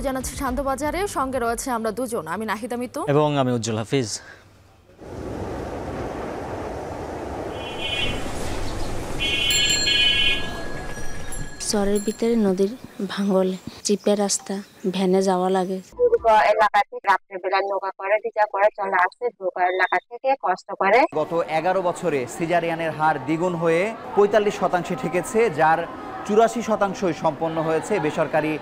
স্বাগত জানাচ্ছি সঙ্গে রয়েছে আমরা দুজন আমি নাহিদা এবং আমি উজ্জ্বল হাফিজ চরের ভিতরে নদীর চিপে রাস্তা ভ্যানে যাওয়া লাগে গত এগারো বছরে সিজারিয়ানের হার দ্বিগুণ হয়ে পঁয়তাল্লিশ শতাংশে ঠেকেছে যার চুরাশি শতাংশই সম্পন্ন হয়েছে বেসরকারি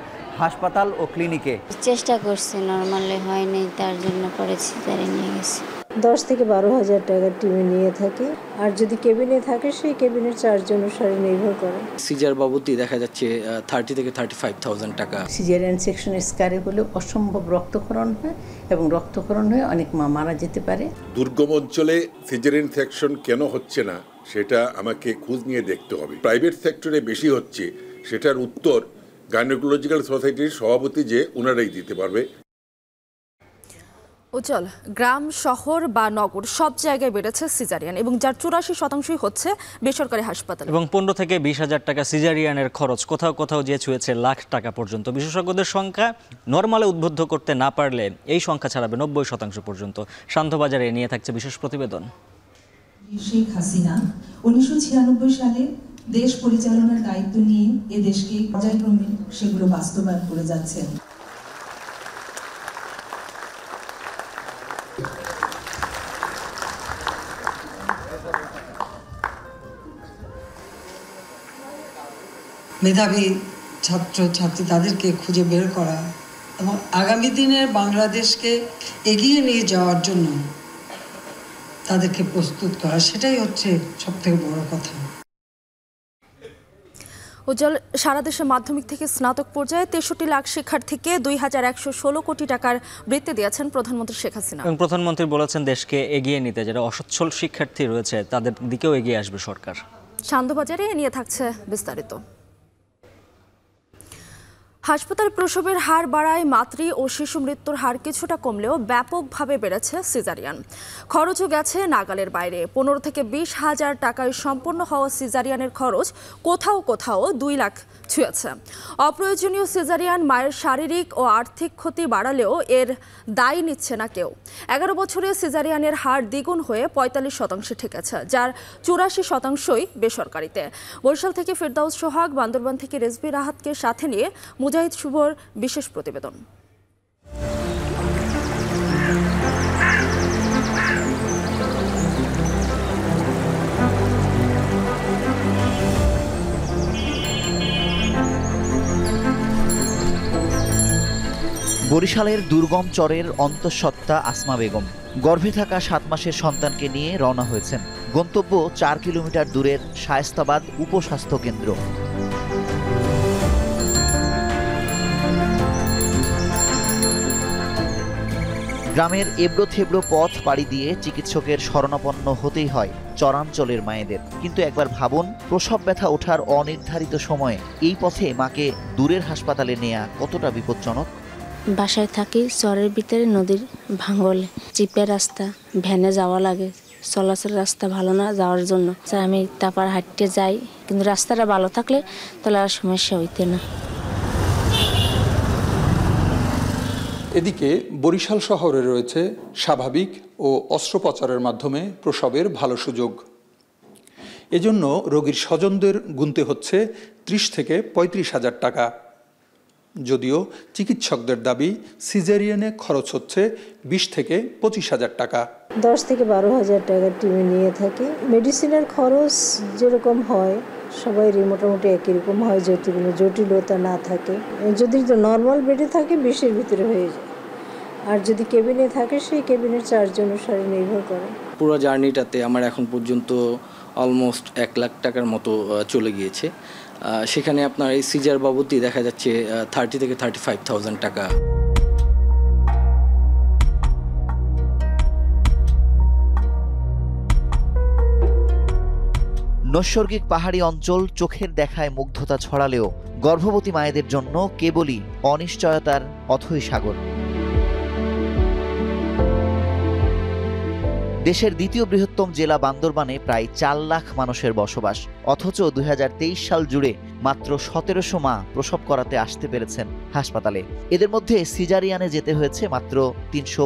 হাসপাতাল ও ক্লিনিকে চেষ্টা করছি নর্মালি হয়নি তার জন্য পরে তার নিয়ে গেছি দশ থেকে বারো হাজার টাকা টিমে নিয়ে থাকে আর যদি কেবিনে থাকে সেই কেবিনের চার্জ অনুসারে নির্ভর করে সিজার বাবদই দেখা যাচ্ছে থার্টি থেকে থার্টি ফাইভ থাউজেন্ড টাকা সিজার ইনসেকশন স্কারে হলে অসম্ভব রক্তক্ষরণ হয় এবং রক্তক্ষরণ হয়ে অনেক মা মারা যেতে পারে দুর্গম অঞ্চলে সিজার সেকশন কেন হচ্ছে না সেটা আমাকে খোঁজ নিয়ে দেখতে হবে প্রাইভেট সেক্টরে বেশি হচ্ছে সেটার উত্তর গাইনোকোলজিক্যাল সোসাইটির সভাপতি যে ওনারাই দিতে পারবে উজ্জ্বল গ্রাম শহর বা নগর সব জায়গায় বেড়েছে সিজারিয়ান এবং যার চুরাশি শতাংশই হচ্ছে বেসরকারি হাসপাতাল এবং পনেরো থেকে বিশ হাজার টাকা সিজারিয়ানের খরচ কোথাও কোথাও যে ছুঁয়েছে লাখ টাকা পর্যন্ত বিশেষজ্ঞদের সংখ্যা নর্মালে উদ্বুদ্ধ করতে না পারলে এই সংখ্যা ছাড়াবে নব্বই শতাংশ পর্যন্ত শান্তবাজারে নিয়ে থাকছে বিশেষ প্রতিবেদন শেখ হাসিনা উনিশশো সালে দেশ পরিচালনার দায়িত্ব নিয়ে এ দেশকে পর্যায়ক্রমে সেগুলো বাস্তবায়ন করে যাচ্ছেন মেধাবী ছাত্র ছাত্রী তাদেরকে খুঁজে বের করা এবং আগামী দিনের বাংলাদেশকে এগিয়ে নিয়ে যাওয়ার জন্য তাদেরকে প্রস্তুত করা সেটাই হচ্ছে সবথেকে বড় কথা উজ্জ্বল সারা দেশে মাধ্যমিক থেকে স্নাতক পর্যায়ে তেষট্টি লাখ শিক্ষার্থীকে দুই হাজার একশো ষোলো কোটি টাকার বৃত্তি দিয়েছেন প্রধানমন্ত্রী শেখ হাসিনা প্রধানমন্ত্রী বলেছেন দেশকে এগিয়ে নিতে যারা অসচ্ছল শিক্ষার্থী রয়েছে তাদের দিকেও এগিয়ে আসবে সরকার সান্ধ্যবাজারে নিয়ে থাকছে বিস্তারিত হাসপাতাল প্রসবের হার বাড়ায় মাতৃ ও শিশু মৃত্যুর হার কিছুটা কমলেও ব্যাপকভাবে বেড়েছে সিজারিয়ান খরচও গেছে নাগালের বাইরে পনেরো থেকে বিশ হাজার টাকায় সম্পন্ন হওয়া সিজারিয়ানের খরচ কোথাও কোথাও দুই লাখ ছুঁয়েছে অপ্রয়োজনীয় সিজারিয়ান মায়ের শারীরিক ও আর্থিক ক্ষতি বাড়ালেও এর দায় নিচ্ছে না কেউ এগারো বছরে সিজারিয়ানের হার দ্বিগুণ হয়ে পঁয়তাল্লিশ শতাংশে ঠেকেছে যার চুরাশি শতাংশই বেসরকারিতে বরিশাল থেকে ফেরদাউস সোহাগ বান্দরবান থেকে রেজবির রাহাতকে সাথে নিয়ে মুজাহিদ শুভর বিশেষ প্রতিবেদন বরিশালের দুর্গম চরের অন্তঃসত্ত্বা আসমা বেগম গর্ভে থাকা সাত মাসের সন্তানকে নিয়ে রওনা হয়েছেন গন্তব্য চার কিলোমিটার দূরের শায়স্তাবাদ উপস্বাস্থ্য কেন্দ্র গ্রামের এবড়ো থেবড়ো পথ পাড়ি দিয়ে চিকিৎসকের শরণাপন্ন হতেই হয় চরাঞ্চলের মায়েদের কিন্তু একবার ভাবুন প্রসব ব্যথা ওঠার অনির্ধারিত সময়ে এই পথে মাকে দূরের হাসপাতালে নেয়া কতটা বিপজ্জনক বাসায় থাকি চরের ভিতরে নদীর ভাঙল চিপে রাস্তা ভ্যানে যাওয়া লাগে চলাচল রাস্তা ভালো না যাওয়ার জন্য আমি তারপর হাঁটতে যাই কিন্তু রাস্তাটা ভালো থাকলে তাহলে আর সমস্যা হইতে না এদিকে বরিশাল শহরে রয়েছে স্বাভাবিক ও অস্ত্রোপচারের মাধ্যমে প্রসবের ভালো সুযোগ এজন্য রোগীর স্বজনদের গুনতে হচ্ছে ত্রিশ থেকে পঁয়ত্রিশ হাজার টাকা যদিও চিকিৎসকদের দাবি সিজেরিয়ানে খরচ হচ্ছে বিশ থেকে পঁচিশ হাজার টাকা দশ থেকে বারো হাজার টাকা টিমে নিয়ে থাকি মেডিসিনের খরচ যেরকম হয় সবাইয়েরই মোটামুটি একই রকম হয় যদি জটিলতা না থাকে যদি নর্মাল বেডে থাকে বিশের ভিতরে হয়ে যায় আর যদি কেবিনে থাকে সেই কেবিনের চার্জ অনুসারে নির্ভর করে পুরো জার্নিটাতে আমার এখন পর্যন্ত অলমোস্ট এক লাখ টাকার মতো চলে গিয়েছে সেখানে আপনার এই সিজার বাবদই দেখা যাচ্ছে থার্টি থেকে থার্টি ফাইভ থাউজেন্ড টাকা নৈসর্গিক পাহাড়ি অঞ্চল চোখের দেখায় মুগ্ধতা ছড়ালেও গর্ভবতী মায়েদের জন্য কেবলই অনিশ্চয়তার অথই সাগর দেশের দ্বিতীয় বৃহত্তম জেলা বান্দরবানে প্রায় চার লাখ মানুষের বসবাস অথচ দুই সাল জুড়ে মাত্র সতেরোশো মা প্রসব করাতে আসতে পেরেছেন হাসপাতালে এদের মধ্যে সিজারিয়ানে যেতে হয়েছে মাত্র তিনশো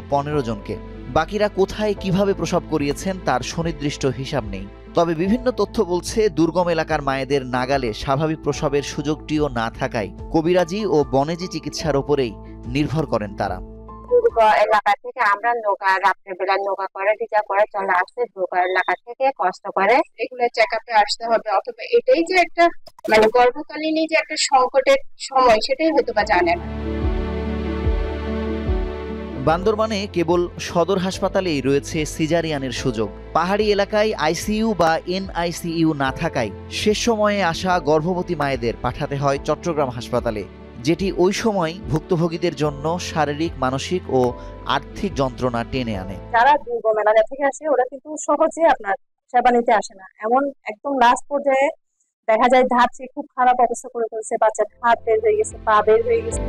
জনকে বাকিরা কোথায় কিভাবে প্রসব করিয়েছেন তার সুনির্দিষ্ট হিসাব নেই তবে বিভিন্ন তথ্য বলছে দুর্গম এলাকার মায়েদের নাগালে স্বাভাবিক প্রসবের সুযোগটিও না থাকায় কবিরাজি ও বনেজি চিকিৎসার ওপরেই নির্ভর করেন তারা এলাকা থেকে আমরা নৌকা রাত্রেবেলা নৌকা করে টিকা করে চলে আসছে দুর্গ এলাকা থেকে কষ্ট করে এগুলো চেক আপে আসতে হবে অথবা এটাই যে একটা মানে গর্ভকালীনই যে একটা সংকটের সময় সেটাই হয়তো বা জানেন বান্দরবানে কেবল সদর হাসপাতালেই রয়েছে সিজারিয়ানের সুযোগ পাহাড়ি এলাকায় আইসিইউ বা এনআইসিইউ না থাকায় শেষ সময়ে আসা গর্ভবতী মায়েদের পাঠাতে হয় চট্টগ্রাম হাসপাতালে যেটি ওই সময় ভুক্তভোগীদের জন্য শারীরিক মানসিক ও আর্থিক যন্ত্রণা টেনে আনে যারা দুর্গম এলাকা থেকে আসে ওরা কিন্তু সহজে আপনার সেবা নিতে আসে না এমন একদম লাস্ট পর্যায়ে দেখা যায় ধাপছে খুব খারাপ অবস্থা করে ফেলছে বাচ্চার হাত বের হয়ে গেছে পা বের হয়ে গেছে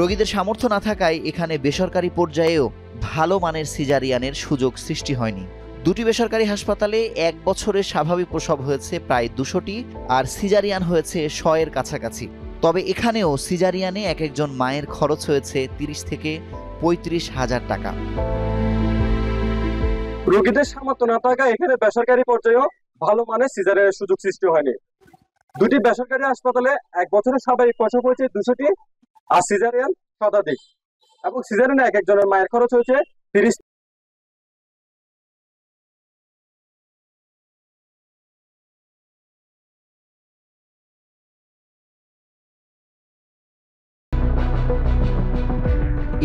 রোগীদের সামর্থ্য না থাকায় এখানে বেসরকারি পর্যায়েও ভালো মানের সিজারিয়ানের সুযোগ সৃষ্টি হয়নি দুটি বেসরকারি হাসপাতালে এক বছরের স্বাভাবিক প্রসব হয়েছে প্রায় দুশোটি আর সিজারিয়ান হয়েছে শয়ের কাছাকাছি তবে এখানেও সিজারিয়ানে এক একজন মায়ের খরচ হয়েছে তিরিশ থেকে পঁয়ত্রিশ হাজার টাকা রোগীদের সামর্থ্য না থাকায় এখানে বেসরকারি পর্যায়েও ভালো মানের সিজারিয়ানের সুযোগ সৃষ্টি হয়নি দুটি বেসরকারি হাসপাতালে এক বছরের স্বাভাবিক প্রসব হয়েছে দুশোটি আর সিজারিয়ান শতাধিক এবং সিজারিয়ান এক একজনের মায়ের খরচ হয়েছে তিরিশ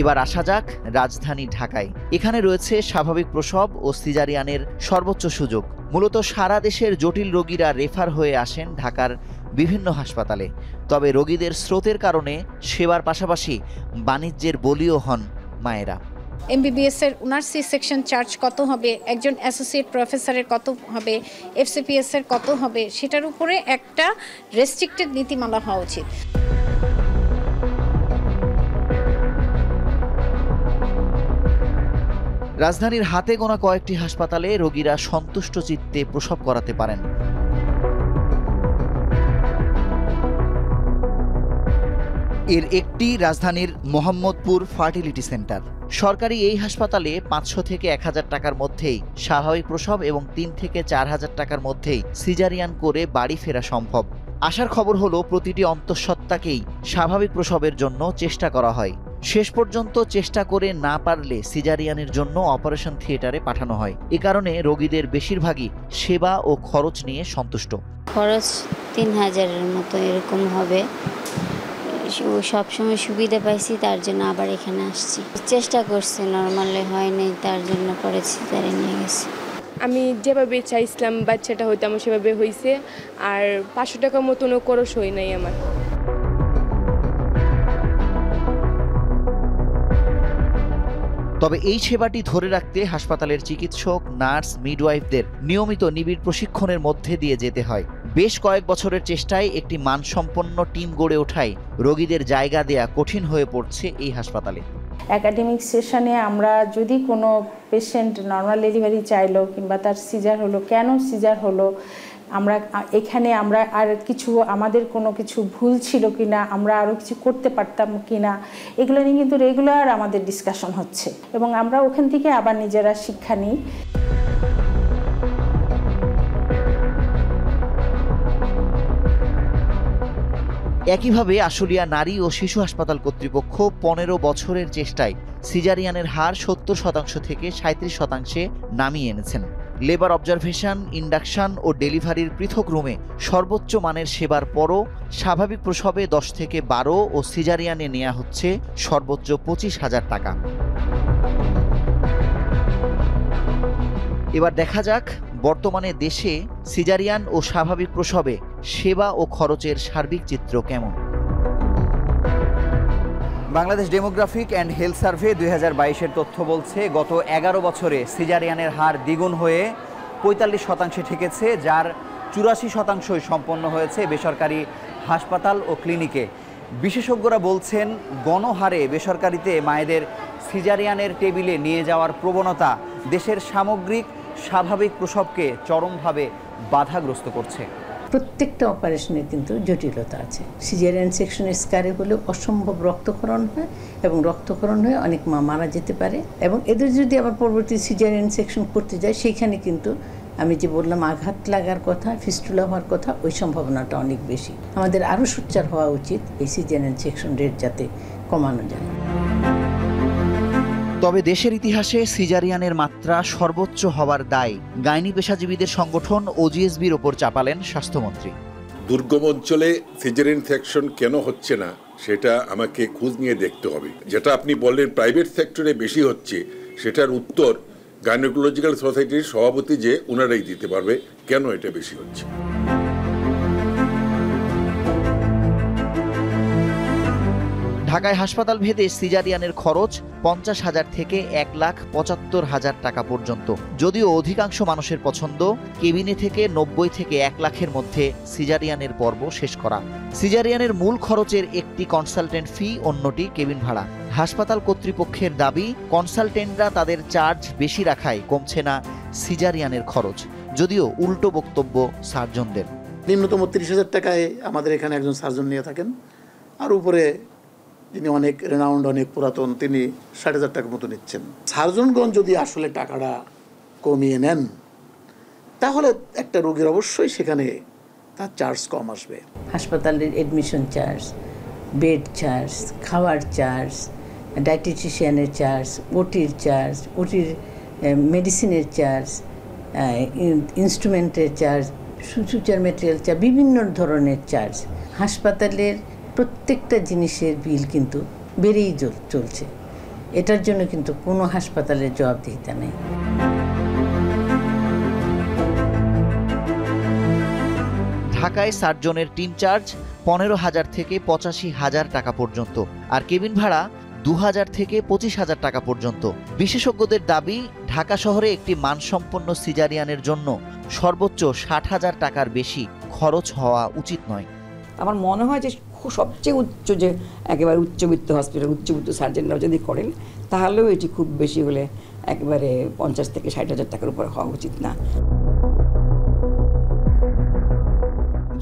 এবার আসা যাক রাজধানী ঢাকায় এখানে রয়েছে স্বাভাবিক প্রসব ও সিজারিয়ানের সর্বোচ্চ সুযোগ মূলত সারা দেশের জটিল রোগীরা রেফার হয়ে আসেন ঢাকার বিভিন্ন হাসপাতালে তবে রোগীদের স্রোতের কারণে সেবার পাশাপাশি বাণিজ্যের বলিও হন মায়েরা এমবিবিএস এর ওনার সি সেকশন চার্জ কত হবে একজন অ্যাসোসিয়েট প্রফেসরের কত হবে এফসিপিএস এর কত হবে সেটার উপরে একটা রেস্ট্রিক্টেড নীতিমালা হওয়া উচিত রাজধানীর হাতে গোনা কয়েকটি হাসপাতালে রোগীরা সন্তুষ্ট চিত্তে প্রসব করাতে পারেন এর একটি রাজধানীর মোহাম্মদপুর ফার্টিলিটি সেন্টার সরকারি এই হাসপাতালে পাঁচশো থেকে এক হাজার টাকার মধ্যেই স্বাভাবিক প্রসব এবং তিন থেকে চার হাজার টাকার মধ্যেই সিজারিয়ান করে বাড়ি ফেরা সম্ভব আসার খবর হলো প্রতিটি অন্তঃসত্ত্বাকেই স্বাভাবিক প্রসবের জন্য চেষ্টা করা হয় শেষ পর্যন্ত চেষ্টা করে না পারলে সিজারিয়ানের জন্য অপারেশন থিয়েটারে পাঠানো হয় এ কারণে রোগীদের বেশিরভাগই সেবা ও খরচ নিয়ে সন্তুষ্ট খরচ তিন হাজারের মতো এরকম হবে সব সময় সুবিধা পাইছি তার জন্য আবার এখানে আসছি চেষ্টা করছি নর্মালে হয় নাই তার জন্য করেছি তারে নিয়ে গেছি আমি যেভাবে চাইছিলাম বাচ্চাটা হইতো আমার সেভাবে হয়েছে আর পাঁচশো টাকার মতনও খরচ হই নাই আমার তবে এই সেবাটি ধরে রাখতে হাসপাতালের চিকিৎসক নার্স মিডওয়াইফদের নিয়মিত নিবিড় প্রশিক্ষণের মধ্যে দিয়ে যেতে হয় বেশ কয়েক বছরের চেষ্টায় একটি মানসম্পন্ন টিম গড়ে ওঠায় রোগীদের জায়গা দেয়া কঠিন হয়ে পড়ছে এই হাসপাতালে অ্যাকাডেমিক সেশনে আমরা যদি কোনো পেশেন্ট নর্মাল ডেলিভারি চাইলো কিংবা তার সিজার হলো কেন সিজার হলো আমরা এখানে আমরা আর কিছু আমাদের কোনো কিছু ভুল ছিল কি না আমরা আরও কিছু করতে পারতাম কি না এগুলো নিয়ে কিন্তু রেগুলার আমাদের ডিসকাশন হচ্ছে এবং আমরা ওখান থেকে আবার নিজেরা শিক্ষা নিই একইভাবে আশুলিয়া নারী ও শিশু হাসপাতাল কর্তৃপক্ষ পনেরো বছরের চেষ্টায় সিজারিয়ানের হার সত্তর শতাংশ থেকে সাঁত্রিশ শতাংশে নামিয়ে এনেছেন লেবার অবজারভেশন ইন্ডাকশন ও ডেলিভারির পৃথক রুমে সর্বোচ্চ মানের সেবার পরও স্বাভাবিক প্রসবে দশ থেকে বারো ও সিজারিয়ানে নেওয়া হচ্ছে সর্বোচ্চ পঁচিশ হাজার টাকা এবার দেখা যাক বর্তমানে দেশে সিজারিয়ান ও স্বাভাবিক প্রসবে সেবা ও খরচের সার্বিক চিত্র কেমন Bangladesh demographic and health survey দুই হাজার তথ্য বলছে গত এগারো বছরে সিজারিয়ানের হার দ্বিগুণ হয়ে পঁয়তাল্লিশ শতাংশে ঠেকেছে যার চুরাশি শতাংশই সম্পন্ন হয়েছে বেসরকারি হাসপাতাল ও ক্লিনিকে বিশেষজ্ঞরা বলছেন গণহারে বেসরকারিতে মায়েদের সিজারিয়ানের টেবিলে নিয়ে যাওয়ার প্রবণতা দেশের সামগ্রিক স্বাভাবিক প্রসবকে চরমভাবে বাধাগ্রস্ত করছে প্রত্যেকটা অপারেশনে কিন্তু জটিলতা আছে সিজারিয়ান সেকশন স্কারে হলে অসম্ভব রক্তক্ষরণ হয় এবং রক্তক্ষরণ হয়ে অনেক মা মারা যেতে পারে এবং এদের যদি আবার পরবর্তী সিজারিয়ান সেকশন করতে যায় সেইখানে কিন্তু আমি যে বললাম আঘাত লাগার কথা ফিস্টুলা হওয়ার কথা ওই সম্ভাবনাটা অনেক বেশি আমাদের আরও সোচ্চার হওয়া উচিত এই সিজারিয়ান সেকশন রেট যাতে কমানো যায় তবে দেশের ইতিহাসে সিজারিয়ানের মাত্রা সর্বোচ্চ হওয়ার দায় গাইনি পেশাজীবীদের সংগঠন ওজিএসবির ওপর চাপালেন স্বাস্থ্যমন্ত্রী দুর্গম অঞ্চলে সিজারিয়ান সেকশন কেন হচ্ছে না সেটা আমাকে খোঁজ নিয়ে দেখতে হবে যেটা আপনি বললেন প্রাইভেট সেক্টরে বেশি হচ্ছে সেটার উত্তর গাইনোকোলজিক্যাল সোসাইটির সভাপতি যে ওনারাই দিতে পারবে কেন এটা বেশি হচ্ছে ঢাকায় হাসপাতাল ভেদে সিজারিয়ানের খরচ পঞ্চাশ হাজার থেকে এক লাখ পঁচাত্তর হাজার টাকা পর্যন্ত যদিও অধিকাংশ মানুষের পছন্দ কেবিনে থেকে নব্বই থেকে এক লাখের মধ্যে সিজারিয়ানের পর্ব শেষ করা সিজারিয়ানের মূল খরচের একটি কনসালটেন্ট ফি অন্যটি কেবিন ভাড়া হাসপাতাল কর্তৃপক্ষের দাবি কনসালটেন্টরা তাদের চার্জ বেশি রাখায় কমছে না সিজারিয়ানের খরচ যদিও উল্টো বক্তব্য সার্জনদের নিম্নতম তিরিশ হাজার টাকায় আমাদের এখানে একজন সার্জন নিয়ে থাকেন আর উপরে তিনি অনেক রেনাউন্ড অনেক পুরাতন তিনি ষাট হাজার টাকার মতো নিচ্ছেন সার্জনগণ যদি আসলে টাকাটা কমিয়ে নেন তাহলে একটা রোগীর অবশ্যই সেখানে তার চার্জ কম আসবে হাসপাতালের এডমিশন চার্জ বেড চার্জ খাওয়ার চার্জ ডায়েটিশিয়ানের চার্জ ওটির চার্জ ওটির মেডিসিনের চার্জ ইনস্ট্রুমেন্টের চার্জ সুচার মেটেরিয়াল চার্জ বিভিন্ন ধরনের চার্জ হাসপাতালের প্রত্যেকটা জিনিসের বিল কিন্তু বেড়েই চলছে এটার জন্য কিন্তু কোনো হাসপাতালের জবাবদিহিতা নেই ঢাকায় সার্জনের টিম চার্জ পনেরো হাজার থেকে পঁচাশি হাজার টাকা পর্যন্ত আর কেবিন ভাড়া দু হাজার থেকে পঁচিশ হাজার টাকা পর্যন্ত বিশেষজ্ঞদের দাবি ঢাকা শহরে একটি মানসম্পন্ন সিজারিয়ানের জন্য সর্বোচ্চ ষাট হাজার টাকার বেশি খরচ হওয়া উচিত নয় আমার মনে হয় যে সবচেয়ে উচ্চ যে একেবারে উচ্চবিত্ত হসপিটাল উচ্চবিত্ত সার্জেনরাও যদি করেন তাহলেও এটি খুব বেশি হলে একেবারে পঞ্চাশ থেকে ষাট হাজার টাকার উপরে হওয়া উচিত না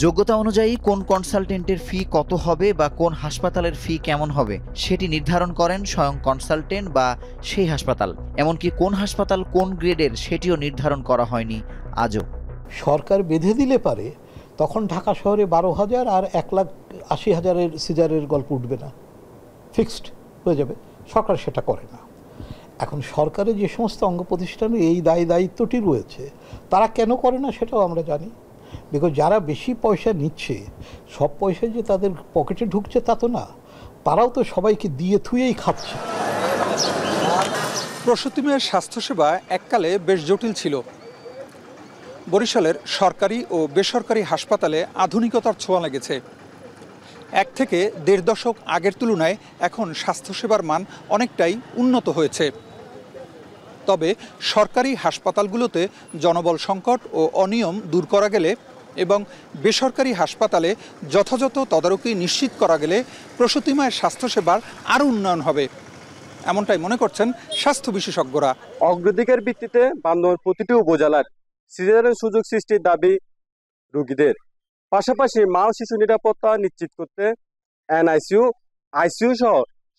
যোগ্যতা অনুযায়ী কোন কনসালটেন্টের ফি কত হবে বা কোন হাসপাতালের ফি কেমন হবে সেটি নির্ধারণ করেন স্বয়ং কনসালটেন্ট বা সেই হাসপাতাল এমনকি কোন হাসপাতাল কোন গ্রেডের সেটিও নির্ধারণ করা হয়নি আজও সরকার বেঁধে দিলে পারে তখন ঢাকা শহরে বারো হাজার আর এক লাখ আশি হাজারের সিজারের গল্প উঠবে না ফিক্সড হয়ে যাবে সরকার সেটা করে না এখন সরকারের যে সমস্ত অঙ্গ প্রতিষ্ঠানে এই দায় দায়িত্বটি রয়েছে তারা কেন করে না সেটাও আমরা জানি বিকজ যারা বেশি পয়সা নিচ্ছে সব পয়সা যে তাদের পকেটে ঢুকছে তা তো না তারাও তো সবাইকে দিয়ে থুয়েই খাচ্ছে প্রসূতি মেয়ের স্বাস্থ্যসেবা এককালে বেশ জটিল ছিল বরিশালের সরকারি ও বেসরকারি হাসপাতালে আধুনিকতার ছোঁয়া লেগেছে এক থেকে দেড় দশক আগের তুলনায় এখন স্বাস্থ্যসেবার মান অনেকটাই উন্নত হয়েছে তবে সরকারি হাসপাতালগুলোতে জনবল সংকট ও অনিয়ম দূর করা গেলে এবং বেসরকারি হাসপাতালে যথাযথ তদারকি নিশ্চিত করা গেলে প্রসূতিমায় স্বাস্থ্যসেবার আরও উন্নয়ন হবে এমনটাই মনে করছেন স্বাস্থ্য বিশেষজ্ঞরা অগ্রাধিকার ভিত্তিতে বান্দর প্রতিটি উপজেলার সিজারের সুযোগ সৃষ্টির দাবি রোগীদের পাশাপাশি মা ও শিশু নিরাপত্তা নিশ্চিত করতে এনআইসিউ আইসিউ সহ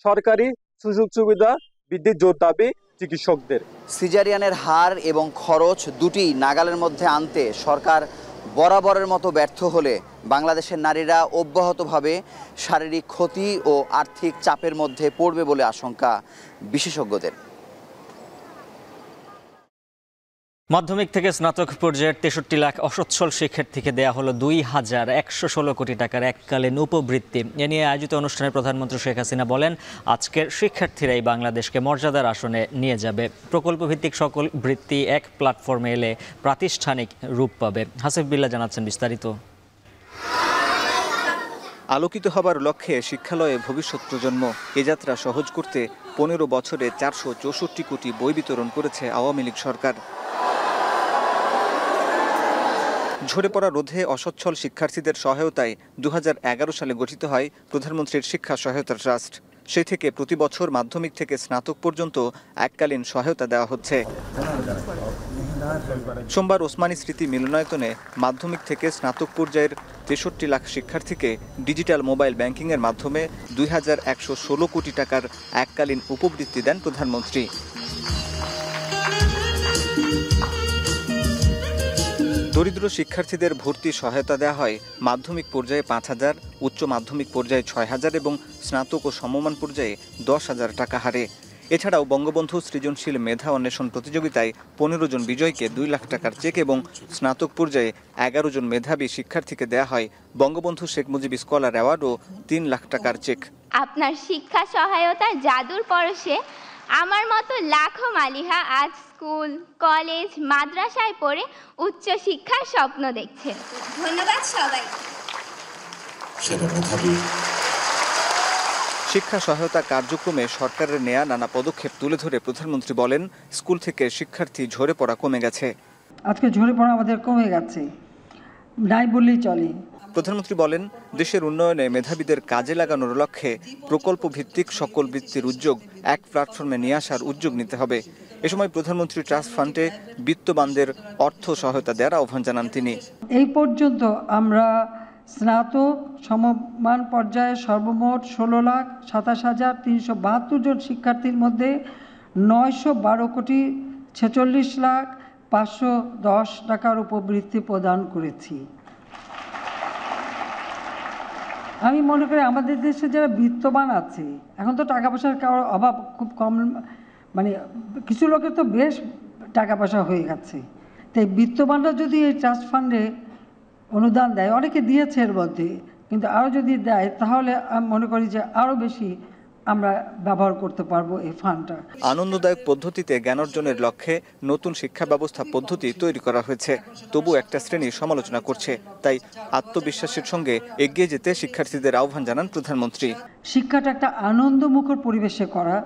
সরকারি সুযোগ সুবিধা বৃদ্ধির জোর দাবি চিকিৎসকদের সিজারিয়ানের হার এবং খরচ দুটি নাগালের মধ্যে আনতে সরকার বরাবরের মতো ব্যর্থ হলে বাংলাদেশের নারীরা অব্যাহতভাবে শারীরিক ক্ষতি ও আর্থিক চাপের মধ্যে পড়বে বলে আশঙ্কা বিশেষজ্ঞদের মাধ্যমিক থেকে স্নাতক পর্যায়ের তেষট্টি লাখ অসচ্ছল শিক্ষার্থীকে দেয়া হলো দুই হাজার একশো ষোলো কোটি টাকার এককালীন উপবৃত্তি এ নিয়ে আয়োজিত অনুষ্ঠানে প্রধানমন্ত্রী শেখ হাসিনা বলেন আজকের শিক্ষার্থীরাই বাংলাদেশকে মর্যাদার আসনে নিয়ে যাবে প্রকল্পভিত্তিক সকল বৃত্তি এক প্ল্যাটফর্মে এলে প্রাতিষ্ঠানিক রূপ পাবে হাসিফ বিল্লা জানাচ্ছেন বিস্তারিত আলোকিত হবার লক্ষ্যে শিক্ষালয়ে ভবিষ্যৎ প্রজন্ম এ যাত্রা সহজ করতে পনেরো বছরে চারশো চৌষট্টি কোটি বই বিতরণ করেছে আওয়ামী লীগ সরকার ঝরে পড়া রোধে অসচ্ছল শিক্ষার্থীদের সহায়তায় দু সালে গঠিত হয় প্রধানমন্ত্রীর শিক্ষা সহায়তা ট্রাস্ট সেই থেকে প্রতি বছর মাধ্যমিক থেকে স্নাতক পর্যন্ত এককালীন সহায়তা দেওয়া হচ্ছে সোমবার ওসমানী স্মৃতি মিলনায়তনে মাধ্যমিক থেকে স্নাতক পর্যায়ের তেষট্টি লাখ শিক্ষার্থীকে ডিজিটাল মোবাইল ব্যাংকিংয়ের মাধ্যমে দুই কোটি টাকার এককালীন উপবৃত্তি দেন প্রধানমন্ত্রী দরিদ্র শিক্ষার্থীদের ভর্তি সহায়তা দেওয়া হয় মাধ্যমিক পর্যায়ে পাঁচ হাজার উচ্চ মাধ্যমিক পর্যায়ে ছয় হাজার এবং স্নাতক ও সমমান পর্যায়ে দশ হাজার টাকা হারে এছাড়াও বঙ্গবন্ধু সৃজনশীল মেধা অন্বেষণ প্রতিযোগিতায় পনেরো জন বিজয়কে দুই লাখ টাকার চেক এবং স্নাতক পর্যায়ে এগারো জন মেধাবী শিক্ষার্থীকে দেয়া হয় বঙ্গবন্ধু শেখ মুজিব স্কলার অ্যাওয়ার্ড ও তিন লাখ টাকার চেক আপনার শিক্ষা সহায়তা জাদুর পরশে আমার মতো লাখো মালিহা আজ স্কুল কলেজ মাদ্রাসায় পড়ে উচ্চ শিক্ষার স্বপ্ন দেখছে ধন্যবাদ সবাই শিক্ষা সহায়তা কার্যক্রমে সরকারের নেয়া নানা পদক্ষেপ তুলে ধরে প্রধানমন্ত্রী বলেন স্কুল থেকে শিক্ষার্থী ঝরে পড়া কমে গেছে আজকে ঝরে পড়া আমাদের কমে গেছে নাই বললেই চলে প্রধানমন্ত্রী বলেন দেশের উন্নয়নে মেধাবীদের কাজে লাগানোর লক্ষ্যে প্রকল্প ভিত্তিক সকল বৃত্তির উদ্যোগ এক প্ল্যাটফর্মে নিয়ে আসার উদ্যোগ নিতে হবে এ সময় প্রধানমন্ত্রী ট্রাস্ট ফান্ডে বিত্তবানদের অর্থ সহায়তা দেওয়ার আহ্বান জানান তিনি এই পর্যন্ত আমরা স্নাতক সমমান পর্যায়ে সর্বমোট ষোলো লাখ সাতাশ হাজার তিনশো বাহাত্তর জন শিক্ষার্থীর মধ্যে নয়শো বারো কোটি ছেচল্লিশ লাখ পাঁচশো দশ টাকার উপবৃত্তি প্রদান করেছি আমি মনে করি আমাদের দেশে যারা বিত্তবান আছে এখন তো টাকা পয়সার কারোর অভাব খুব কম মানে কিছু লোকের তো বেশ টাকা পয়সা হয়ে গেছে তাই বিত্তবানরা যদি এই ট্রাস্ট ফান্ডে অনুদান দেয় অনেকে দিয়েছে এর মধ্যে কিন্তু আরও যদি দেয় তাহলে আমি মনে করি যে আরও বেশি আমরা ব্যবহার করতে পারবো এই ফান্ডটা আনন্দদায়ক পদ্ধতিতে জ্ঞান অর্জনের লক্ষ্যে নতুন শিক্ষা ব্যবস্থা পদ্ধতি তৈরি করা হয়েছে তবু একটা শ্রেণী সমালোচনা করছে তাই আত্মবিশ্বাসের সঙ্গে এগিয়ে যেতে শিক্ষার্থীদের আহ্বান জানান প্রধানমন্ত্রী শিক্ষাটা একটা আনন্দমুখর পরিবেশে করা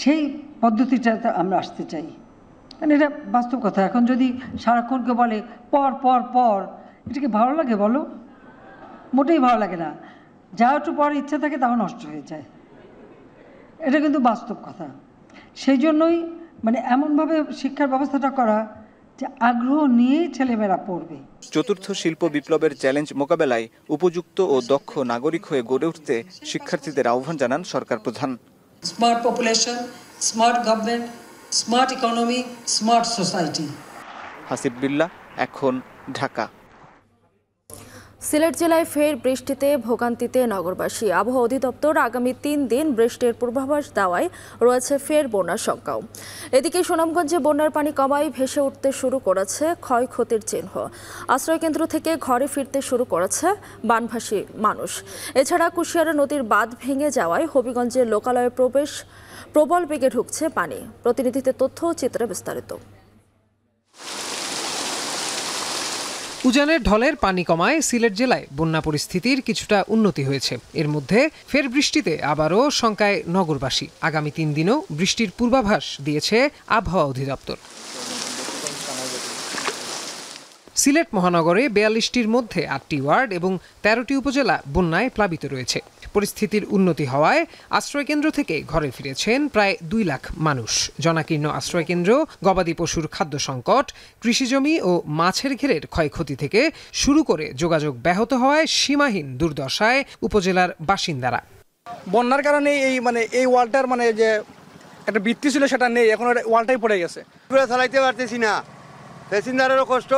সেই পদ্ধতিটাতে আমরা আসতে চাই কারণ মানে এটা বাস্তব কথা এখন যদি সারাক্ষণকে বলে পর পর পর এটাকে ভালো লাগে বলো মোটেই ভালো লাগে না যা একটু পর ইচ্ছে থাকে তাও নষ্ট হয়ে যায় এটা কিন্তু বাস্তব কথা সেই জন্যই মানে এমনভাবে শিক্ষার ব্যবস্থাটা করা যে আগ্রহ নিয়েই ছেলেমেয়েরা পড়বে চতুর্থ শিল্প বিপ্লবের চ্যালেঞ্জ মোকাবেলায় উপযুক্ত ও দক্ষ নাগরিক হয়ে গড়ে উঠতে শিক্ষার্থীদের আহ্বান জানান সরকার প্রধান smart population smart government smart economy smart society Hasib Billah এখন ঢাকা সিলেট জেলায় ফের বৃষ্টিতে ভোগান্তিতে নগরবাসী আবহাওয়া অধিদপ্তর আগামী তিন দিন বৃষ্টির পূর্বাভাস দেওয়ায় রয়েছে ফের বন্যার সংখ্যাও এদিকে সুনামগঞ্জে বন্যার পানি কমায় ভেসে উঠতে শুরু করেছে ক্ষয়ক্ষতির চিহ্ন আশ্রয়কেন্দ্র থেকে ঘরে ফিরতে শুরু করেছে বানভাসী মানুষ এছাড়া কুশিয়ারা নদীর বাঁধ ভেঙে যাওয়ায় হবিগঞ্জের লোকালয়ে প্রবেশ প্রবল বেগে ঢুকছে পানি প্রতিনিধিতে তথ্য চিত্রে বিস্তারিত উজানের ঢলের পানি কমায় সিলেট জেলায় বন্যা পরিস্থিতির কিছুটা উন্নতি হয়েছে এর মধ্যে ফের বৃষ্টিতে আবারও শঙ্কায় নগরবাসী আগামী তিন দিনও বৃষ্টির পূর্বাভাস দিয়েছে আবহাওয়া অধিদপ্তর সিলেট মহানগরে বেয়াল্লিশটির মধ্যে আটটি ওয়ার্ড এবং তেরোটি উপজেলা বন্যায় প্লাবিত রয়েছে পরিস্থিতির উন্নতি হওয়ায় আশ্রয়কেন্দ্র থেকে ঘরে ফিরেছেন প্রায় দুই লাখ মানুষ জনাকীর্ণ আশ্রয়কেন্দ্র গবাদি পশুর খাদ্য সংকট কৃষিজমি ও মাছের ঘেরের ক্ষয়ক্ষতি থেকে শুরু করে যোগাযোগ ব্যাহত হওয়ায় সীমাহীন দুর্দশায় উপজেলার বাসিন্দারা বন্যার কারণে এই মানে এই ওয়ালটার মানে যে একটা বৃত্তি ছিল সেটা নেই এখন ওয়ালটাই পড়ে গেছে চালাইতে পারতেছি না পেসেঞ্জারেরও কষ্ট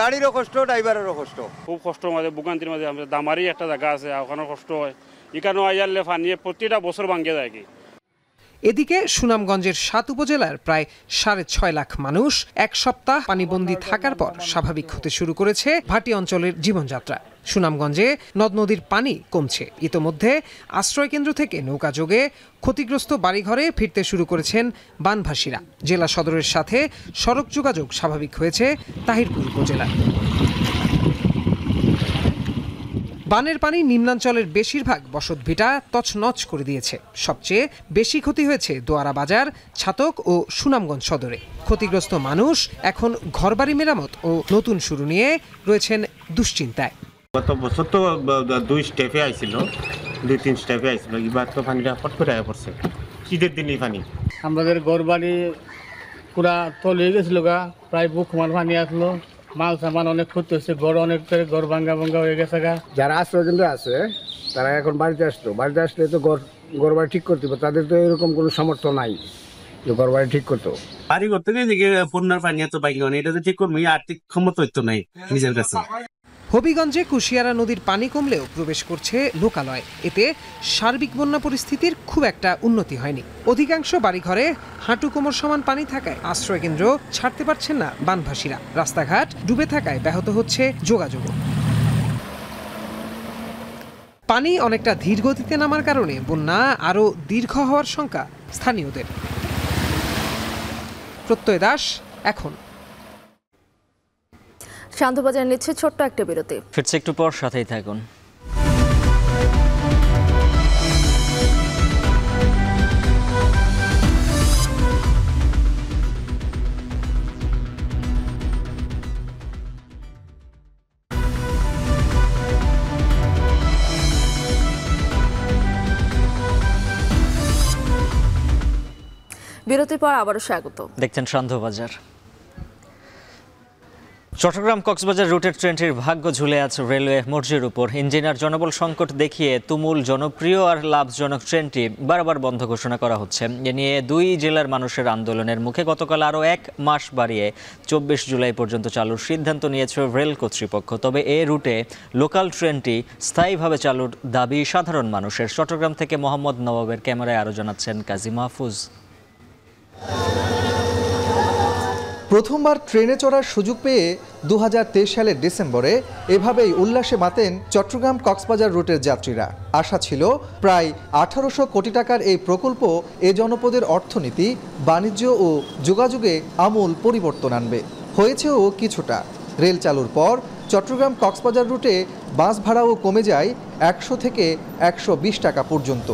গাড়িরও কষ্ট ড্রাইভারেরও কষ্ট খুব কষ্ট মাঝে ভোগান্তির মাঝে আমাদের দামারি একটা জায়গা আছে ওখানেও কষ্ট হয় প্রতিটা বছর ভাঙ্গে যায় এদিকে সুনামগঞ্জের সাত উপজেলার প্রায় সাড়ে ছয় লাখ মানুষ এক সপ্তাহ পানিবন্দী থাকার পর স্বাভাবিক হতে শুরু করেছে ভাটি অঞ্চলের জীবনযাত্রা সুনামগঞ্জে নদ নদীর পানি কমছে ইতোমধ্যে আশ্রয়কেন্দ্র থেকে নৌকা যোগে ক্ষতিগ্রস্ত বাড়িঘরে ফিরতে শুরু করেছেন বানভাসীরা জেলা সদরের সাথে সড়ক যোগাযোগ স্বাভাবিক হয়েছে তাহিরপুর উপজেলায় বানের পানি নিম্নাঞ্চলের বেশিরভাগ বসতভিটা তছনছ করে দিয়েছে সবচেয়ে বেশি ক্ষতি হয়েছে দোয়ারা বাজার ছাতক ও সুনামগঞ্জ সদরে ক্ষতিগ্রস্ত মানুষ এখন ঘরবাড়ি মেরামত ও নতুন শুরু নিয়ে রয়েছেন দুশ্চিন্তায় গত বছর তো দুই স্টেপে আইছিল দুই তিন স্টেপে আইছিল এবার তো পানিটা হট করে আয় পড়ছে ঈদের দিনই পানি আমাদের ঘরবাড়ি পুরা তলিয়ে গেছিল গা প্রায় বুক মার পানি আসলো মাল সামান অনেক ক্ষতি হচ্ছে ঘর অনেক ঘর ভাঙ্গা ভাঙ্গা হয়ে গেছে গা যারা আশ্রয় কিন্তু আছে তারা এখন বাড়িতে আসতো বাড়িতে আসলে তো ঘর ঘর বাড়ি ঠিক করতে হবে তাদের তো এরকম কোনো সামর্থ্য নাই যে ঠিক করতো বাড়ি করতে গিয়ে বন্যার পানি এত বাইক এটা তো ঠিক করবো আর্থিক ক্ষমতা হইতো নাই নিজের কাছে হবিগঞ্জে কুশিয়ারা নদীর পানি কমলেও প্রবেশ করছে লোকালয় এতে সার্বিক বন্যা পরিস্থিতির খুব একটা উন্নতি হয়নি অধিকাংশ বাড়িঘরে হাঁটু কোমর সমান পানি থাকায় আশ্রয়কেন্দ্র ছাড়তে পারছেন না বানভাসীরা রাস্তাঘাট ডুবে থাকায় ব্যাহত হচ্ছে যোগাযোগও পানি অনেকটা ধীর গতিতে নামার কারণে বন্যা আরও দীর্ঘ হওয়ার শঙ্কা স্থানীয়দের প্রত্যয় দাস এখন শান্ত বাজার নিচ্ছে ছোট্ট একটা বিরতি ফিরছে একটু পর সাথেই থাকুন বিরতির পর আবারও স্বাগত দেখছেন সন্ধ্যবাজার চট্টগ্রাম কক্সবাজার রুটের ট্রেনটির ভাগ্য ঝুলে আছে রেলওয়ে মর্জির উপর ইঞ্জিনিয়ার জনবল সংকট দেখিয়ে তুমুল জনপ্রিয় আর লাভজনক ট্রেনটি বারবার বন্ধ ঘোষণা করা হচ্ছে এ নিয়ে দুই জেলার মানুষের আন্দোলনের মুখে গতকাল আরও এক মাস বাড়িয়ে চব্বিশ জুলাই পর্যন্ত চালুর সিদ্ধান্ত নিয়েছে রেল কর্তৃপক্ষ তবে এ রুটে লোকাল ট্রেনটি স্থায়ীভাবে চালুর দাবি সাধারণ মানুষের চট্টগ্রাম থেকে মোহাম্মদ নবাবের ক্যামেরায় আরও জানাচ্ছেন কাজী মাহফুজ প্রথমবার ট্রেনে চড়ার সুযোগ পেয়ে দু সালের ডিসেম্বরে এভাবেই উল্লাসে মাতেন চট্টগ্রাম কক্সবাজার রুটের যাত্রীরা আশা ছিল প্রায় আঠারোশো কোটি টাকার এই প্রকল্প এ জনপদের অর্থনীতি বাণিজ্য ও যোগাযোগে আমূল পরিবর্তন আনবে হয়েছেও কিছুটা রেল চালুর পর চট্টগ্রাম কক্সবাজার রুটে বাস ভাড়াও কমে যায় একশো থেকে একশো টাকা পর্যন্ত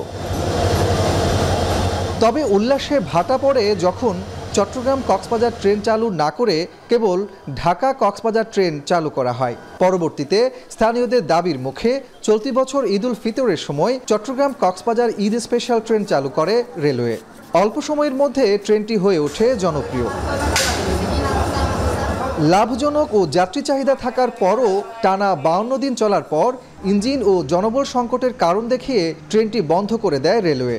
তবে উল্লাসে ভাটা পড়ে যখন চট্টগ্রাম কক্সবাজার ট্রেন চালু না করে কেবল ঢাকা কক্সবাজার ট্রেন চালু করা হয় পরবর্তীতে স্থানীয়দের দাবির মুখে চলতি বছর ঈদুল ফিতরের সময় চট্টগ্রাম কক্সবাজার ঈদ স্পেশাল ট্রেন চালু করে রেলওয়ে অল্প সময়ের মধ্যে ট্রেনটি হয়ে ওঠে জনপ্রিয় লাভজনক ও যাত্রী চাহিদা থাকার পরও টানা বাউন্ন দিন চলার পর ইঞ্জিন ও জনবল সংকটের কারণ দেখিয়ে ট্রেনটি বন্ধ করে দেয় রেলওয়ে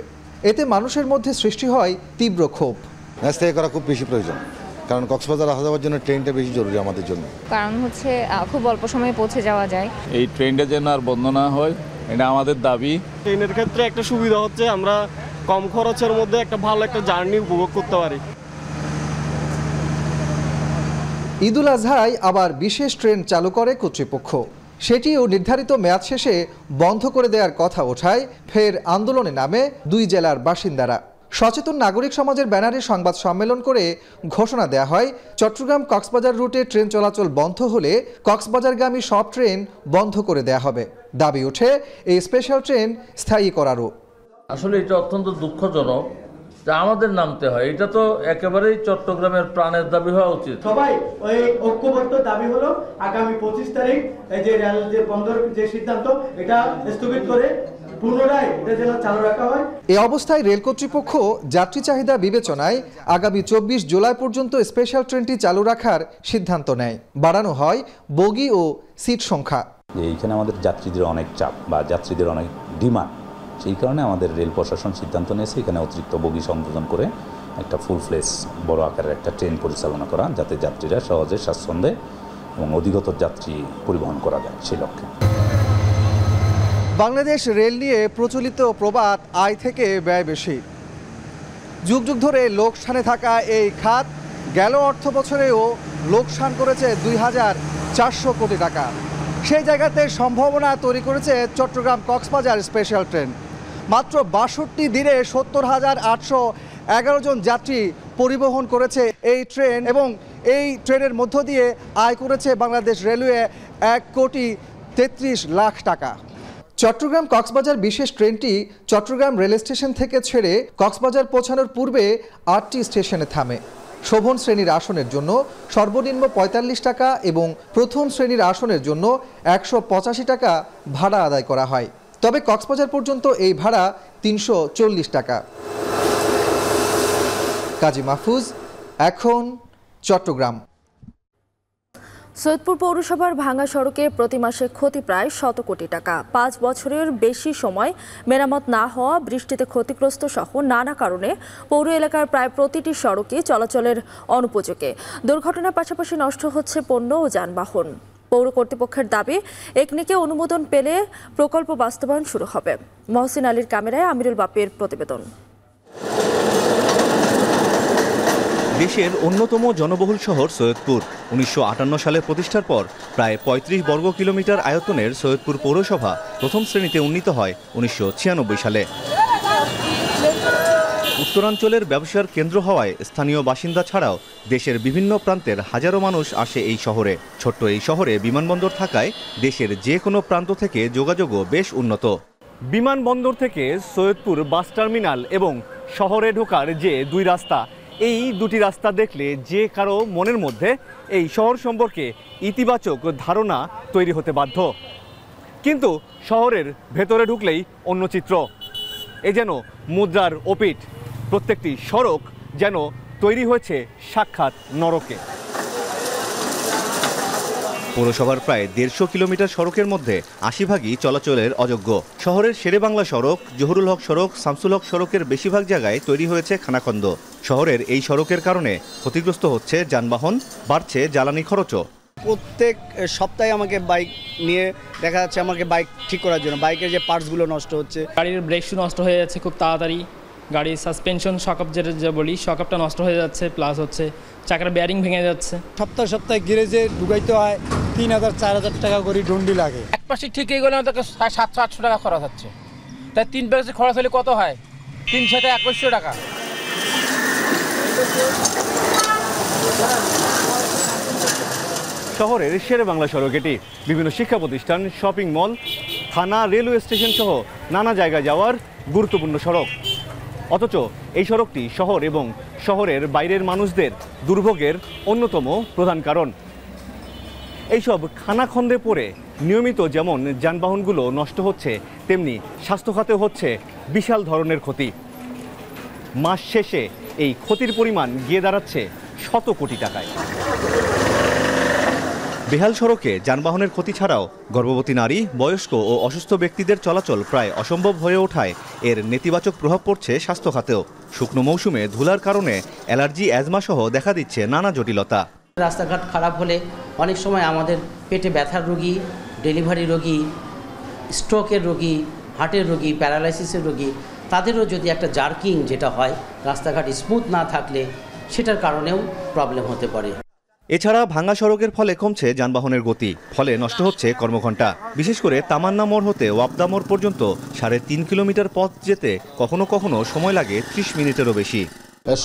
এতে মানুষের মধ্যে সৃষ্টি হয় তীব্র ক্ষোভ স্টে করা খুব বেশি প্রয়োজন কারণ কক্সবাজার আসা যাওয়ার জন্য ট্রেনটা বেশি জরুরি আমাদের জন্য কারণ হচ্ছে খুব অল্প সময়ে পৌঁছে যাওয়া যায় এই ট্রেনটা যেন আর বন্ধ না হয় এটা আমাদের দাবি ট্রেনের ক্ষেত্রে একটা সুবিধা হচ্ছে আমরা কম খরচের মধ্যে একটা ভালো একটা জার্নি উপভোগ করতে পারি ঈদুল আজহায় আবার বিশেষ ট্রেন চালু করে কর্তৃপক্ষ সেটিও নির্ধারিত মেয়াদ শেষে বন্ধ করে দেওয়ার কথা ওঠায় ফের আন্দোলনে নামে দুই জেলার বাসিন্দারা সচেতন নাগরিক সমাজের ব্যানারে সংবাদ সম্মেলন করে ঘোষণা দেয়া হয় চট্টগ্রাম কক্সবাজার রুটে ট্রেন চলাচল বন্ধ হলে কক্সবাজারগামী সব ট্রেন বন্ধ করে দেয়া হবে দাবি ওঠে এই স্পেশাল ট্রেন স্থায়ী করারও আসলে এটা অত্যন্ত দুঃখজনক যে আমাদের নামতে হয় এটা তো একেবারেই চট্টগ্রামের প্রাণের দাবি হওয়া উচিত সবাই ওই ঐক্যবদ্ধ দাবি হলো আগামী পঁচিশ তারিখ যে রেল যে বন্ধর যে সিদ্ধান্ত এটা স্থগিত করে এ অবস্থায় রেল কর্তৃপক্ষ যাত্রী চাহিদা বিবেচনায় আগামী চব্বিশ জুলাই পর্যন্ত স্পেশাল ট্রেনটি চালু রাখার সিদ্ধান্ত নেয় বাড়ানো হয় বগি ও সিট সংখ্যা এইখানে আমাদের যাত্রীদের অনেক চাপ বা যাত্রীদের অনেক ডিমান্ড সেই কারণে আমাদের রেল প্রশাসন সিদ্ধান্ত নিয়েছে এখানে অতিরিক্ত বগি সংযোজন করে একটা ফুল ফ্লেস বড় আকারের একটা ট্রেন পরিচালনা করা যাতে যাত্রীরা সহজে স্বাচ্ছন্দ্যে এবং অধিগত যাত্রী পরিবহন করা যায় সেই লক্ষ্যে বাংলাদেশ রেল নিয়ে প্রচলিত প্রবাদ আয় থেকে ব্যয় বেশি যুগ যুগ ধরে লোকসানে থাকা এই খাত গেল অর্থ বছরেও লোকসান করেছে দুই হাজার চারশো কোটি টাকা সেই জায়গাতে সম্ভাবনা তৈরি করেছে চট্টগ্রাম কক্সবাজার স্পেশাল ট্রেন মাত্র বাষট্টি দিনে সত্তর হাজার আটশো এগারো জন যাত্রী পরিবহন করেছে এই ট্রেন এবং এই ট্রেনের মধ্য দিয়ে আয় করেছে বাংলাদেশ রেলওয়ে এক কোটি তেত্রিশ লাখ টাকা চট্টগ্রাম কক্সবাজার বিশেষ ট্রেনটি চট্টগ্রাম রেল স্টেশন থেকে ছেড়ে কক্সবাজার পৌঁছানোর পূর্বে আটটি স্টেশনে থামে শোভন শ্রেণীর আসনের জন্য সর্বনিম্ন ৪৫ টাকা এবং প্রথম শ্রেণীর আসনের জন্য একশো টাকা ভাড়া আদায় করা হয় তবে কক্সবাজার পর্যন্ত এই ভাড়া তিনশো চল্লিশ টাকা কাজী মাহফুজ এখন চট্টগ্রাম সৈয়দপুর পৌরসভার ভাঙা সড়কে প্রতি মাসে ক্ষতি প্রায় শত কোটি টাকা পাঁচ বছরের বেশি সময় মেরামত না হওয়া বৃষ্টিতে ক্ষতিগ্রস্ত সহ নানা কারণে পৌর এলাকার প্রায় প্রতিটি সড়কই চলাচলের অনুপযোগে দুর্ঘটনার পাশাপাশি নষ্ট হচ্ছে পণ্য ও যানবাহন পৌর কর্তৃপক্ষের দাবি একনিকে অনুমোদন পেলে প্রকল্প বাস্তবায়ন শুরু হবে মহসিন আলীর ক্যামেরায় আমিরুল বাপের প্রতিবেদন দেশের অন্যতম জনবহুল শহর সৈয়দপুর উনিশশো সালে প্রতিষ্ঠার পর প্রায় ৩৫ বর্গ কিলোমিটার আয়তনের সৈয়দপুর পৌরসভা প্রথম শ্রেণীতে উন্নীত হয় উনিশশো সালে উত্তরাঞ্চলের ব্যবসার কেন্দ্র হওয়ায় স্থানীয় বাসিন্দা ছাড়াও দেশের বিভিন্ন প্রান্তের হাজারো মানুষ আসে এই শহরে ছোট্ট এই শহরে বিমানবন্দর থাকায় দেশের যে কোনো প্রান্ত থেকে যোগাযোগও বেশ উন্নত বিমানবন্দর থেকে সৈয়দপুর বাস টার্মিনাল এবং শহরে ঢোকার যে দুই রাস্তা এই দুটি রাস্তা দেখলে যে কারো মনের মধ্যে এই শহর সম্পর্কে ইতিবাচক ধারণা তৈরি হতে বাধ্য কিন্তু শহরের ভেতরে ঢুকলেই অন্য চিত্র এ যেন মুদ্রার ওপিট প্রত্যেকটি সড়ক যেন তৈরি হয়েছে সাক্ষাৎ নরকে পৌরসভার প্রায় দেড়শো কিলোমিটার সড়কের মধ্যে আশি ভাগই চলাচলের অযোগ্য শহরের শেরেবাংলা সড়ক জহুরুল হক সড়ক শামসুল হক সড়কের বেশিরভাগ জায়গায় তৈরি হয়েছে খানাখন্দ শহরের এই সড়কের কারণে ক্ষতিগ্রস্ত হচ্ছে যানবাহন বাড়ছে জ্বালানি খরচও প্রত্যেক সপ্তাহে আমাকে বাইক নিয়ে দেখা যাচ্ছে আমাকে বাইক ঠিক করার জন্য বাইকের যে পার্টসগুলো নষ্ট হচ্ছে গাড়ির ব্রেক নষ্ট হয়ে যাচ্ছে খুব তাড়াতাড়ি গাড়ির সাসপেনশন শকআপ যেটা যা বলি শকআপটা নষ্ট হয়ে যাচ্ছে প্লাস হচ্ছে চাকার ব্যারিং ভেঙে যাচ্ছে সপ্তাহে সপ্তাহে গ্যারেজে ঢুকাইতে হয় তিন হাজার চার হাজার টাকা করে ডন্ডি লাগে এক পাশে ঠিক গেলে আমাদেরকে সাতশো আটশো টাকা খরচ হচ্ছে তাই তিন পাশে খরচ হলে কত হয় তিনশো থেকে একশো টাকা শহরের শেরে বাংলা সড়কেটি বিভিন্ন শিক্ষা প্রতিষ্ঠান শপিং মল থানা রেলওয়ে স্টেশন সহ নানা জায়গায় যাওয়ার গুরুত্বপূর্ণ সড়ক অথচ এই সড়কটি শহর এবং শহরের বাইরের মানুষদের দুর্ভোগের অন্যতম প্রধান কারণ এইসব খানাখন্দে পড়ে নিয়মিত যেমন যানবাহনগুলো নষ্ট হচ্ছে তেমনি স্বাস্থ্যখাতেও হচ্ছে বিশাল ধরনের ক্ষতি মাস শেষে এই ক্ষতির পরিমাণ গিয়ে দাঁড়াচ্ছে শত কোটি টাকায় বেহাল সড়কে যানবাহনের ক্ষতি ছাড়াও গর্ভবতী নারী বয়স্ক ও অসুস্থ ব্যক্তিদের চলাচল প্রায় অসম্ভব হয়ে ওঠায় এর নেতিবাচক প্রভাব পড়ছে স্বাস্থ্য খাতেও শুকনো মৌসুমে ধুলার কারণে অ্যালার্জি অ্যাজমা সহ দেখা দিচ্ছে নানা জটিলতা রাস্তাঘাট খারাপ হলে অনেক সময় আমাদের পেটে ব্যথার রোগী ডেলিভারি রোগী স্ট্রোকের রোগী হার্টের রোগী প্যারালাইসিসের রোগী তাদেরও যদি একটা জার্কিং যেটা হয় রাস্তাঘাট স্মুথ না থাকলে সেটার কারণেও প্রবলেম হতে পারে এছাড়া ভাঙা সড়কের ফলে কমছে যানবাহনের গতি ফলে নষ্ট হচ্ছে কর্মঘণ্টা বিশেষ করে তামান্না মোড় হতে ওয়াবদা মোড় পর্যন্ত সাড়ে তিন কিলোমিটার পথ যেতে কখনো কখনো সময় লাগে ত্রিশ মিনিটেরও বেশি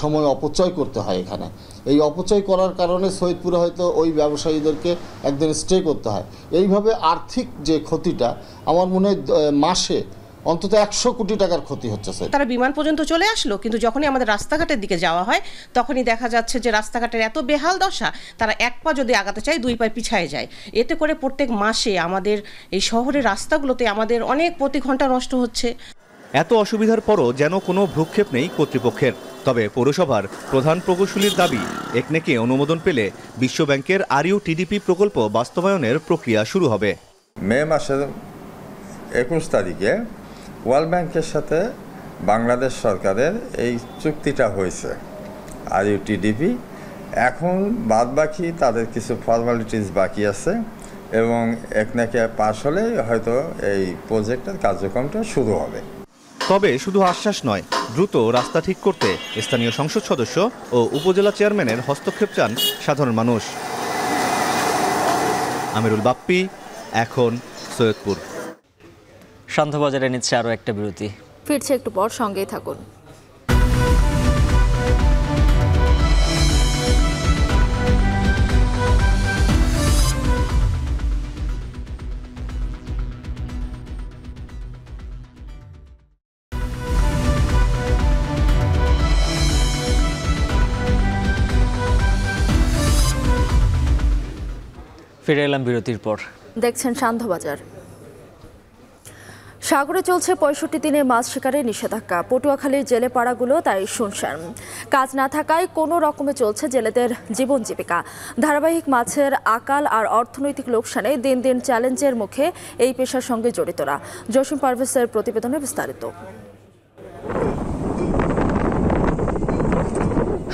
সময় অপচয় করতে হয় এখানে এই অপচয় করার কারণে সৈয়দপুরে হয়তো ওই ব্যবসায়ীদেরকে একদিন স্টে করতে হয় এইভাবে আর্থিক যে ক্ষতিটা আমার মনে হয় মাসে অন্তত একশো কোটি টাকার ক্ষতি হচ্ছে স্যার তারা বিমান পর্যন্ত চলে আসলো কিন্তু যখনই আমাদের রাস্তাঘাটের দিকে যাওয়া হয় তখনই দেখা যাচ্ছে যে রাস্তাঘাটের এত বেহাল দশা তারা এক পা যদি আগাতে চায় দুই পায়ে পিছায় যায় এতে করে প্রত্যেক মাসে আমাদের এই শহরের রাস্তাগুলোতে আমাদের অনেক প্রতি ঘন্টা নষ্ট হচ্ছে এত অসুবিধার পরও যেন কোনো ভ্রুক্ষেপ নেই কর্তৃপক্ষের তবে পৌরসভার প্রধান প্রকৌশলীর দাবি একনেকে অনুমোদন পেলে বিশ্বব্যাংকের আরইউ টিডিপি প্রকল্প বাস্তবায়নের প্রক্রিয়া শুরু হবে মে মাসের একুশ তারিখে ওয়ার্ল্ড ব্যাংকের সাথে বাংলাদেশ সরকারের এই চুক্তিটা হয়েছে ইউটিডিপি এখন বাদ বাকি তাদের কিছু ফর্মালিটিস বাকি আছে এবং এক নাকি পাশ হলে হয়তো এই প্রজেক্টের কার্যক্রমটা শুরু হবে তবে শুধু আশ্বাস নয় দ্রুত রাস্তা ঠিক করতে স্থানীয় সংসদ সদস্য ও উপজেলা চেয়ারম্যানের হস্তক্ষেপ চান সাধারণ মানুষ আমিরুল বাপ্পি এখন সৈয়দপুর সান্ধ্যবাজারে নিচ্ছে আরও একটা বিরতি ফিরছে একটু পর সঙ্গেই থাকুন ফিরে এলাম বিরতির পর দেখছেন সান্ধ্যবাজার সাগরে চলছে পঁয়ষট্টি দিনের মাছ শিকারের নিষেধাজ্ঞা পটুয়াখালীর জেলে পাড়াগুলো তাই শুনশান কাজ না থাকায় কোনো রকমে চলছে জেলেদের জীবন জীবিকা ধারাবাহিক মাছের আকাল আর অর্থনৈতিক লোকসানে দিন দিন চ্যালেঞ্জের মুখে এই পেশার সঙ্গে জড়িতরা জসিম পারভেসের প্রতিবেদনে বিস্তারিত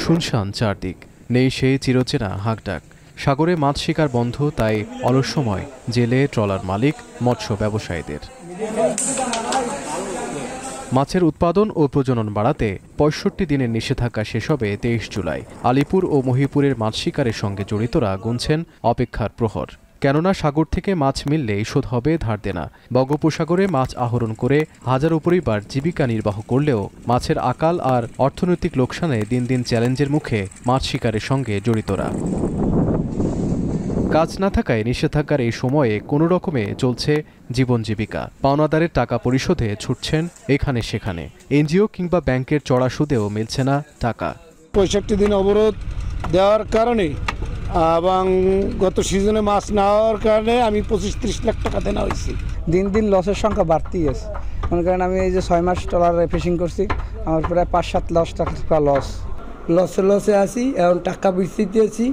শুনশান চারদিক নেই সেই চিরচেনা হাঁকডাক সাগরে মাছ শিকার বন্ধ তাই অলস সময় জেলে ট্রলার মালিক মৎস্য ব্যবসায়ীদের মাছের উৎপাদন ও প্রজনন বাড়াতে পঁয়ষট্টি দিনের নিষেধাজ্ঞা শেষ হবে তেইশ জুলাই আলিপুর ও মহিপুরের মাছ শিকারের সঙ্গে জড়িতরা গুনছেন অপেক্ষার প্রহর কেননা সাগর থেকে মাছ মিললে শোধ হবে ধার দেনা বঙ্গোপসাগরে মাছ আহরণ করে হাজারো পরিবার জীবিকা নির্বাহ করলেও মাছের আকাল আর অর্থনৈতিক লোকসানে দিন দিন চ্যালেঞ্জের মুখে মাছ শিকারের সঙ্গে জড়িতরা কাজ না থাকায় নিষেধাজ্ঞার এই সময়ে কোনো রকমে চলছে জীবন জীবিকা পাওনাদারের টাকা পরিশোধে ছুটছেন এখানে সেখানে এনজিও কিংবা ব্যাংকের চড়া সুদেও মিলছে না টাকা পঁয়ষট্টি দিন অবরোধ দেওয়ার কারণে এবং গত সিজনে মাছ নেওয়ার কারণে আমি পঁচিশ ত্রিশ লাখ টাকা দেনা হয়েছি দিন দিন লসের সংখ্যা বাড়তেই আছে মনে করেন আমি এই যে ছয় মাস টলার ফিশিং করছি আমার প্রায় পাঁচ সাত লস টাকা লস লসে লসে আছি এখন টাকা বিস্তৃতি দিয়েছি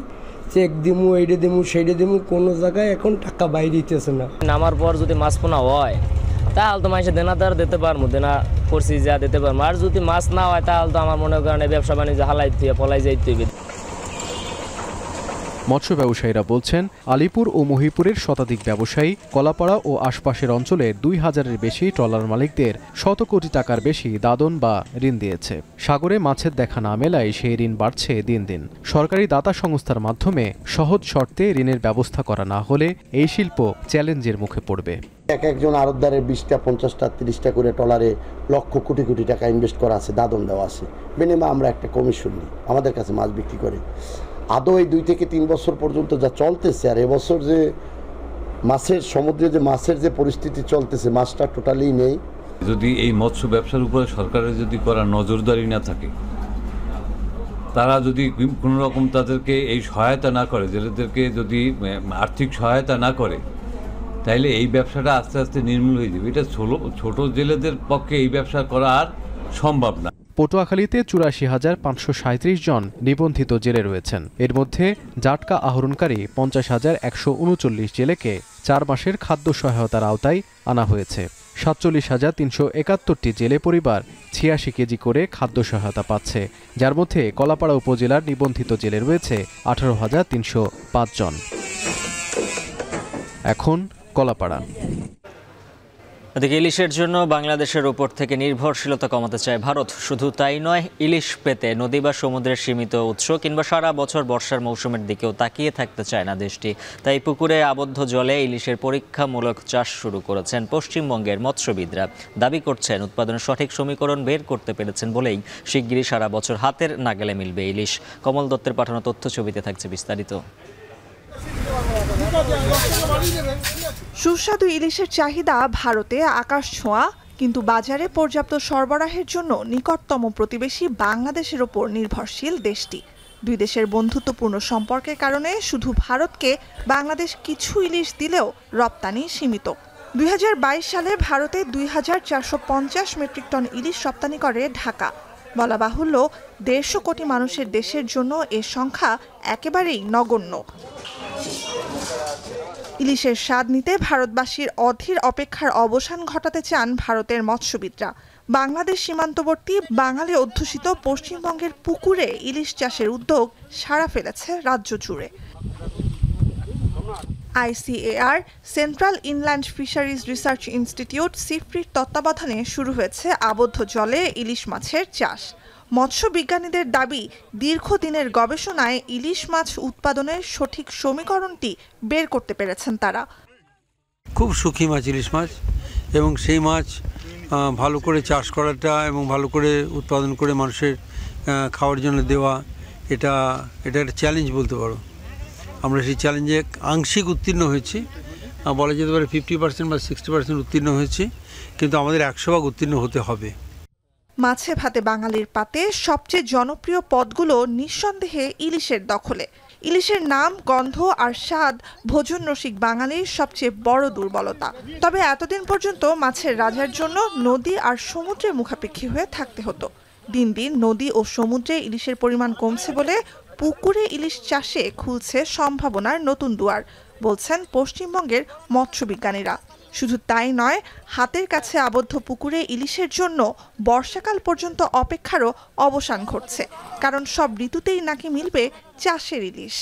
চেক দিমু এইডে দিমু সেইডে দিমু কোনো জায়গায় এখন টাকা বাইরে দিতেছে না নামার পর যদি মাছ পোনা হয় তাহলে তো মানুষের দেনাদার দিতে পারবো দেনা করছি যা দিতে পারবো আর যদি মাছ না হয় তাহলে তো আমার মনে করেন ব্যবসা বাণিজ্য হালাই দিয়ে পলাই যাইতে হবে মৎস্য ব্যবসায়ীরা বলছেন আলিপুর ও মহিপুরের শতাধিক ব্যবসায়ী কলাপাড়া ও আশপাশের অঞ্চলে দুই হাজারের বেশি ট্রলার মালিকদের শত কোটি টাকার বেশি দাদন বা ঋণ দিয়েছে সাগরে মাছের দেখা না মেলায় সেই ঋণ বাড়ছে দিন দিন সরকারি দাতা সংস্থার মাধ্যমে সহজ শর্তে ঋণের ব্যবস্থা করা না হলে এই শিল্প চ্যালেঞ্জের মুখে পড়বে এক একজন আরতদারের বিশটা পঞ্চাশটা তিরিশটা করে টলারে লক্ষ কোটি কোটি টাকা ইনভেস্ট করা আছে দাদন দেওয়া আছে মিনিমাম আমরা একটা কমিশন নিই আমাদের কাছে মাছ বিক্রি করে আদৌ এই দুই থেকে তিন বছর পর্যন্ত যা চলতেছে আর এবছর যে মাছের সমুদ্রে যে মাছের যে পরিস্থিতি চলতেছে মাছটা টোটালি নেই যদি এই মৎস্য ব্যবসার উপরে সরকারের যদি করা নজরদারি না থাকে তারা যদি কোনো রকম তাদেরকে এই সহায়তা না করে জেলেদেরকে যদি আর্থিক সহায়তা না করে তাইলে এই ব্যবসাটা আস্তে আস্তে নির্মূল হয়ে যাবে এটা ছোট ছোটো জেলেদের পক্ষে এই ব্যবসা করা আর সম্ভব না পটুয়াখালীতে চুরাশি হাজার পাঁচশো সাঁত্রিশ জন নিবন্ধিত জেলে রয়েছেন এর মধ্যে জাটকা আহরণকারী পঞ্চাশ হাজার একশো উনচল্লিশ জেলেকে চার মাসের খাদ্য সহায়তার আওতায় আনা হয়েছে সাতচল্লিশ হাজার তিনশো একাত্তরটি জেলে পরিবার ছিয়াশি কেজি করে খাদ্য সহায়তা পাচ্ছে যার মধ্যে কলাপাড়া উপজেলার নিবন্ধিত জেলে রয়েছে আঠারো হাজার তিনশো পাঁচজন এখন কলাপাড়া এদিকে ইলিশের জন্য বাংলাদেশের উপর থেকে নির্ভরশীলতা কমাতে চায় ভারত শুধু তাই নয় ইলিশ পেতে নদী বা সমুদ্রের সীমিত উৎস কিংবা সারা বছর বর্ষার মৌসুমের দিকেও তাকিয়ে থাকতে চায় না দেশটি তাই পুকুরে আবদ্ধ জলে ইলিশের পরীক্ষামূলক চাষ শুরু করেছেন পশ্চিমবঙ্গের মৎস্যবিদরা দাবি করছেন উৎপাদনের সঠিক সমীকরণ বের করতে পেরেছেন বলেই শিগগিরই সারা বছর হাতের নাগালে মিলবে ইলিশ কমল দত্তের পাঠানো তথ্য ছবিতে থাকছে বিস্তারিত সুস্বাদু ইলিশের চাহিদা ভারতে আকাশ ছোঁয়া কিন্তু বাজারে পর্যাপ্ত সরবরাহের জন্য নিকটতম প্রতিবেশী বাংলাদেশের ওপর নির্ভরশীল দেশটি দুই দেশের বন্ধুত্বপূর্ণ সম্পর্কের কারণে শুধু ভারতকে বাংলাদেশ কিছু ইলিশ দিলেও রপ্তানি সীমিত দুই সালে ভারতে দুই মেট্রিক টন ইলিশ রপ্তানি করে ঢাকা বলা বাহুল্য দেড়শো কোটি মানুষের দেশের জন্য এ সংখ্যা একেবারেই নগণ্য ইলিশের স্বাদ নিতে ভারতবাসীর অধীর অপেক্ষার অবসান ঘটাতে চান ভারতের মৎস্যবিদরা বাংলাদেশ সীমান্তবর্তী বাঙালি অধ্যুষিত পশ্চিমবঙ্গের পুকুরে ইলিশ চাষের উদ্যোগ সাড়া ফেলেছে রাজ্য জুড়ে ICAR Central Inland Fisheries Research Institute সিফ্রির তত্ত্বাবধানে শুরু হয়েছে আবদ্ধ জলে ইলিশ মাছের চাষ মৎস্য বিজ্ঞানীদের দাবি দীর্ঘদিনের গবেষণায় ইলিশ মাছ উৎপাদনের সঠিক সমীকরণটি বের করতে পেরেছেন তারা খুব সুখী মাছ ইলিশ মাছ এবং সেই মাছ ভালো করে চাষ করাটা এবং ভালো করে উৎপাদন করে মানুষের খাওয়ার জন্য দেওয়া এটা এটা একটা চ্যালেঞ্জ বলতে পারো আমরা সেই চ্যালেঞ্জে আংশিক উত্তীর্ণ হয়েছি বলা যেতে পারে ফিফটি পার্সেন্ট বা সিক্সটি পার্সেন্ট উত্তীর্ণ হয়েছি কিন্তু আমাদের একশো ভাগ উত্তীর্ণ হতে হবে মাছে ভাতে বাঙালির পাতে সবচেয়ে জনপ্রিয় পদগুলো নিঃসন্দেহে ইলিশের দখলে ইলিশের নাম গন্ধ আর স্বাদ ভোজন রসিক বাঙালির সবচেয়ে বড় দুর্বলতা তবে এতদিন পর্যন্ত মাছের রাজার জন্য নদী আর সমুদ্রে মুখাপেক্ষী হয়ে থাকতে হতো দিন দিন নদী ও সমুদ্রে ইলিশের পরিমাণ কমছে বলে পুকুরে ইলিশ চাষে খুলছে সম্ভাবনার নতুন দুয়ার বলছেন পশ্চিমবঙ্গের মৎস্যবিজ্ঞানীরা শুধু তাই নয় হাতের কাছে আবদ্ধ পুকুরে ইলিশের জন্য বর্ষাকাল পর্যন্ত অপেক্ষারও অবসান ঘটছে কারণ সব ঋতুতেই নাকি মিলবে চাষের ইলিশ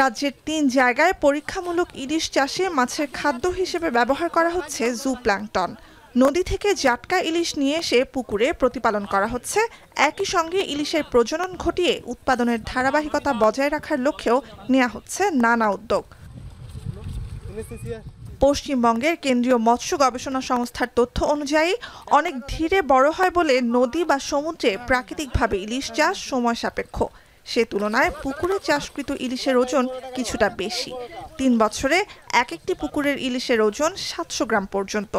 রাজ্যের তিন জায়গায় পরীক্ষামূলক ইলিশ চাষে মাছের খাদ্য হিসেবে ব্যবহার করা হচ্ছে জু প্ল্যাংটন নদী থেকে জাটকা ইলিশ নিয়ে এসে পুকুরে প্রতিপালন করা হচ্ছে একই সঙ্গে ইলিশের প্রজনন ঘটিয়ে উৎপাদনের ধারাবাহিকতা বজায় রাখার লক্ষ্যেও নেওয়া হচ্ছে নানা উদ্যোগ পশ্চিমবঙ্গের কেন্দ্রীয় মৎস্য গবেষণা সংস্থার তথ্য অনুযায়ী অনেক ধীরে বড় হয় বলে নদী বা সমুদ্রে প্রাকৃতিকভাবে ইলিশ চাষ সময় সাপেক্ষ সে তুলনায় পুকুরে চাষকৃত ইলিশের ওজন কিছুটা বেশি তিন বছরে এক একটি পুকুরের ইলিশের ওজন সাতশো গ্রাম পর্যন্ত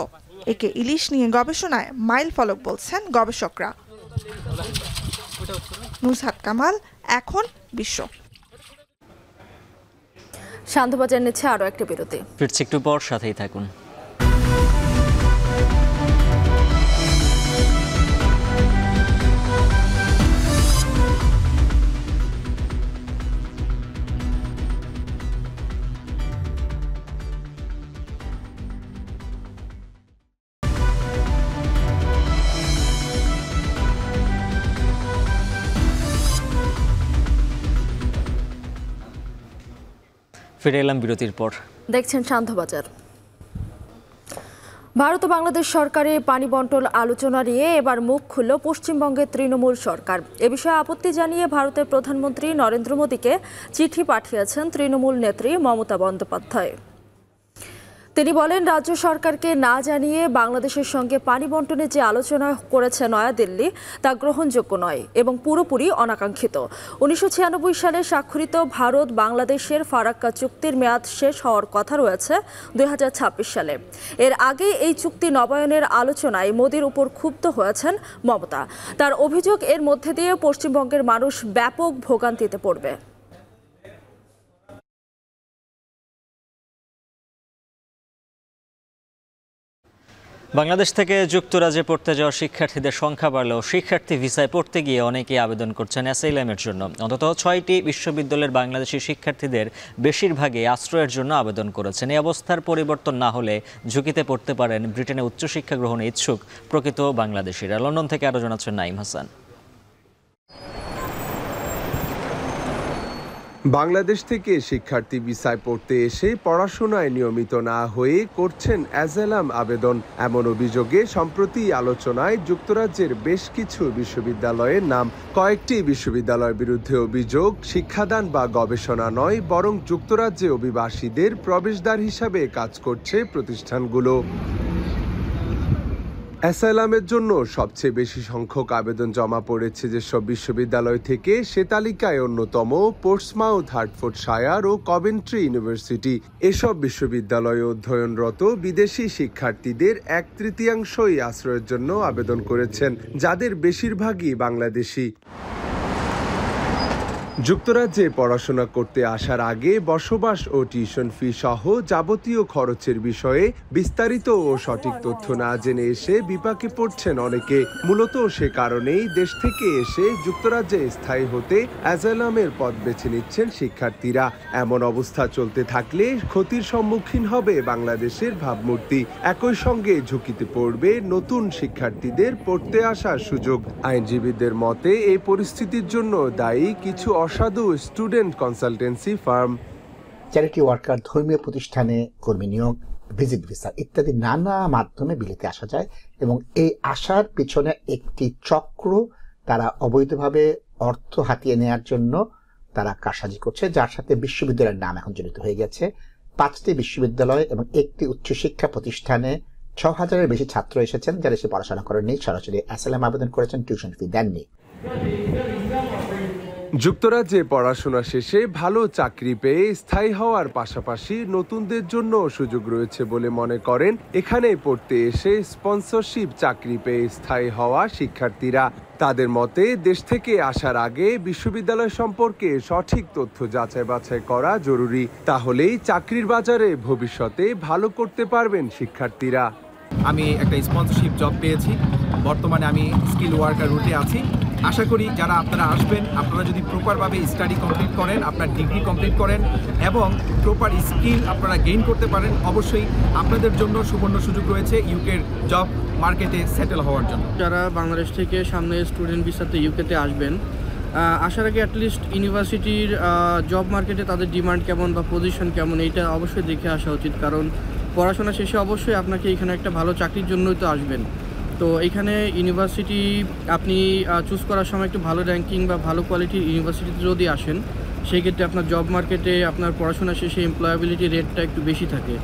একে ইলিশ নিয়ে গবেষণায় মাইল ফলক বলছেন গবেষকরা নুসাদ কামাল এখন বিশ্ব সান্ধ্যবাজার নিচ্ছে আরও একটা বিরতি ফিরছি একটু পর সাথেই থাকুন ফিরে এলাম বিরতির পর দেখছেন সান্ধ্যবাজার ভারত ও বাংলাদেশ সরকারের পানি বন্টন আলোচনা নিয়ে এবার মুখ খুলল পশ্চিমবঙ্গের তৃণমূল সরকার এ বিষয়ে আপত্তি জানিয়ে ভারতের প্রধানমন্ত্রী নরেন্দ্র মোদীকে চিঠি পাঠিয়েছেন তৃণমূল নেত্রী মমতা বন্দ্যোপাধ্যায় তিনি বলেন রাজ্য সরকারকে না জানিয়ে বাংলাদেশের সঙ্গে পানি বন্টনে যে আলোচনা করেছে নয়াদিল্লি তা গ্রহণযোগ্য নয় এবং পুরোপুরি অনাকাঙ্ক্ষিত উনিশশো সালে স্বাক্ষরিত ভারত বাংলাদেশের ফারাক্কা চুক্তির মেয়াদ শেষ হওয়ার কথা রয়েছে দুই সালে এর আগে এই চুক্তি নবায়নের আলোচনায় মোদীর উপর ক্ষুব্ধ হয়েছেন মমতা তার অভিযোগ এর মধ্যে দিয়ে পশ্চিমবঙ্গের মানুষ ব্যাপক ভোগান্তিতে পড়বে বাংলাদেশ থেকে যুক্তরাজ্যে পড়তে যাওয়া শিক্ষার্থীদের সংখ্যা বাড়লেও শিক্ষার্থী ভিসায় পড়তে গিয়ে অনেকেই আবেদন করছেন অ্যাসাইলামের জন্য অন্তত ছয়টি বিশ্ববিদ্যালয়ের বাংলাদেশি শিক্ষার্থীদের বেশিরভাগই আশ্রয়ের জন্য আবেদন করেছেন এই অবস্থার পরিবর্তন না হলে ঝুঁকিতে পড়তে পারেন ব্রিটেনে উচ্চশিক্ষা গ্রহণে ইচ্ছুক প্রকৃত বাংলাদেশিরা লন্ডন থেকে আরও জানাচ্ছেন নাইম হাসান বাংলাদেশ থেকে শিক্ষার্থী ভিসায় পড়তে এসে পড়াশোনায় নিয়মিত না হয়ে করছেন অ্যাজেলাম আবেদন এমন অভিযোগে সম্প্রতি আলোচনায় যুক্তরাজ্যের বেশ কিছু বিশ্ববিদ্যালয়ের নাম কয়েকটি বিশ্ববিদ্যালয়ের বিরুদ্ধে অভিযোগ শিক্ষাদান বা গবেষণা নয় বরং যুক্তরাজ্যে অভিবাসীদের প্রবেশদ্বার হিসাবে কাজ করছে প্রতিষ্ঠানগুলো অ্যাসাইলামের জন্য সবচেয়ে বেশি সংখ্যক আবেদন জমা পড়েছে যেসব বিশ্ববিদ্যালয় থেকে সে তালিকায় অন্যতম পোর্টসমাউথ হার্টফোর্ড শায়ার ও কভেন্ট্রি ইউনিভার্সিটি এসব বিশ্ববিদ্যালয়ে অধ্যয়নরত বিদেশি শিক্ষার্থীদের এক তৃতীয়াংশই আশ্রয়ের জন্য আবেদন করেছেন যাদের বেশিরভাগই বাংলাদেশি যুক্তরাজ্যে পড়াশোনা করতে আসার আগে বসবাস ও টিউশন ফি সহ যাবতীয় খরচের বিষয়ে বিস্তারিত ও সঠিক তথ্য না জেনে এসে বিপাকে পড়ছেন অনেকে মূলত সে কারণেই দেশ থেকে এসে যুক্তরাজ্যে স্থায়ী হতে অ্যাজালামের পথ বেছে নিচ্ছেন শিক্ষার্থীরা এমন অবস্থা চলতে থাকলে ক্ষতির সম্মুখীন হবে বাংলাদেশের ভাবমূর্তি একই সঙ্গে ঝুঁকিতে পড়বে নতুন শিক্ষার্থীদের পড়তে আসার সুযোগ আইনজীবীদের মতে এই পরিস্থিতির জন্য দায়ী কিছু অসাধু student consultancy firm charity worker ধর্মীয় প্রতিষ্ঠানে কর্মী নিয়োগ ভিজিট ভিসা ইত্যাদি নানা মাধ্যমে বিলেতে আসা যায় এবং এই আসার পিছনে একটি চক্র তারা অবৈধভাবে অর্থ হাতিয়ে নেয়ার জন্য তারা কারসাজি করছে যার সাথে বিশ্ববিদ্যালয়ের নাম এখন জড়িত হয়ে গেছে পাঁচটি বিশ্ববিদ্যালয় এবং একটি উচ্চশিক্ষা প্রতিষ্ঠানে ছ হাজারের বেশি ছাত্র এসেছেন যারা এসে পড়াশোনা করেননি সরাসরি অ্যাসালাম আবেদন করেছেন টিউশন ফি দেননি যুক্তরাজ্যে পড়াশোনা শেষে ভালো চাকরি পেয়ে স্থায়ী হওয়ার পাশাপাশি নতুনদের জন্য সুযোগ রয়েছে বলে মনে করেন এখানে পড়তে এসে স্পন্সরশিপ চাকরি পেয়ে স্থায়ী হওয়া শিক্ষার্থীরা তাদের মতে দেশ থেকে আসার আগে বিশ্ববিদ্যালয় সম্পর্কে সঠিক তথ্য যাচাই বাছাই করা জরুরি তাহলেই চাকরির বাজারে ভবিষ্যতে ভালো করতে পারবেন শিক্ষার্থীরা আমি একটা স্পন্সরশিপ জব পেয়েছি বর্তমানে আমি স্কিল ওয়ার্কার রুটে আছি আশা করি যারা আপনারা আসবেন আপনারা যদি প্রপারভাবে স্টাডি কমপ্লিট করেন আপনার ডিগ্রি কমপ্লিট করেন এবং প্রপার স্কিল আপনারা গেইন করতে পারেন অবশ্যই আপনাদের জন্য সুবর্ণ সুযোগ রয়েছে ইউকের জব মার্কেটে সেটেল হওয়ার জন্য যারা বাংলাদেশ থেকে সামনে স্টুডেন্ট বিশ্বাতে ইউকেতে আসবেন আসার আগে অ্যাটলিস্ট ইউনিভার্সিটির জব মার্কেটে তাদের ডিমান্ড কেমন বা পজিশন কেমন এইটা অবশ্যই দেখে আসা উচিত কারণ পড়াশোনা শেষে অবশ্যই আপনাকে এখানে একটা ভালো চাকরির জন্যই তো আসবেন তো এখানে ইউনিভার্সিটি আপনি চুজ করার সময় একটু ভালো র্যাঙ্কিং বা ভালো কোয়ালিটির ইউনিভার্সিটিতে যদি আসেন সেই ক্ষেত্রে আপনার জব মার্কেটে আপনার পড়াশোনা শেষে এমপ্লয়াবিলিটি রেটটা একটু বেশি থাকে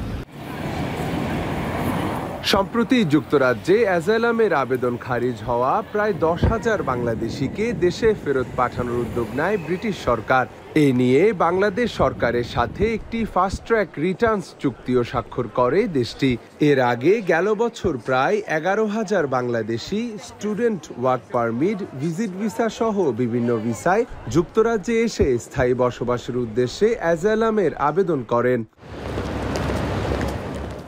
সম্প্রতি যুক্তরাজ্যে অ্যাজাইলামের আবেদন খারিজ হওয়া প্রায় দশ হাজার বাংলাদেশিকে দেশে ফেরত পাঠানোর উদ্যোগ নেয় ব্রিটিশ সরকার এ নিয়ে বাংলাদেশ সরকারের সাথে একটি ফাস্ট ট্র্যাক রিটার্নস চুক্তিও স্বাক্ষর করে দেশটি এর আগে গেল বছর প্রায় এগারো হাজার Bangladeshi student work permit visit visa সহ বিভিন্ন ভিসায় যুক্তরাজ্যে এসে স্থায়ী বসবাসের উদ্দেশ্যে অ্যাজালামের আবেদন করেন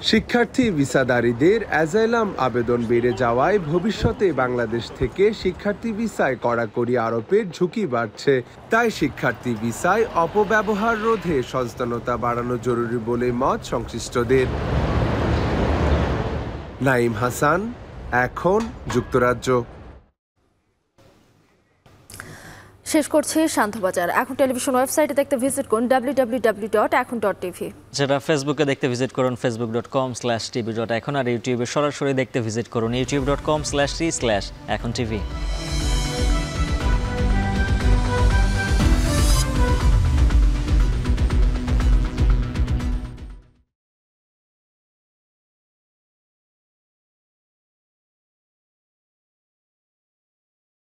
শিক্ষার্থী ভিসাদারীদের অ্যাজাইলাম আবেদন বেড়ে যাওয়ায় ভবিষ্যতে বাংলাদেশ থেকে শিক্ষার্থী ভিসায় কড়াকড়ি আরোপের ঝুঁকি বাড়ছে তাই শিক্ষার্থী ভিসায় অপব্যবহার রোধে সচেতনতা বাড়ানো জরুরি বলে মত সংশ্লিষ্টদের নাইম হাসান এখন যুক্তরাজ্য শেষ করছি শান্তবাজার এখন টেলিভিশন ওয়েবসাইটে দেখতে ভিজিট করুন ডাব্লিউডাব্লিউডাব্লিউ এখন টিভি যারা ফেসবুকে দেখতে ভিজিট করুন Facebook dot com slash TV dot এখন আর ইউটিউবে সরাসরি দেখতে ভিজিট করুন YouTube dot com slash slash এখন টিভি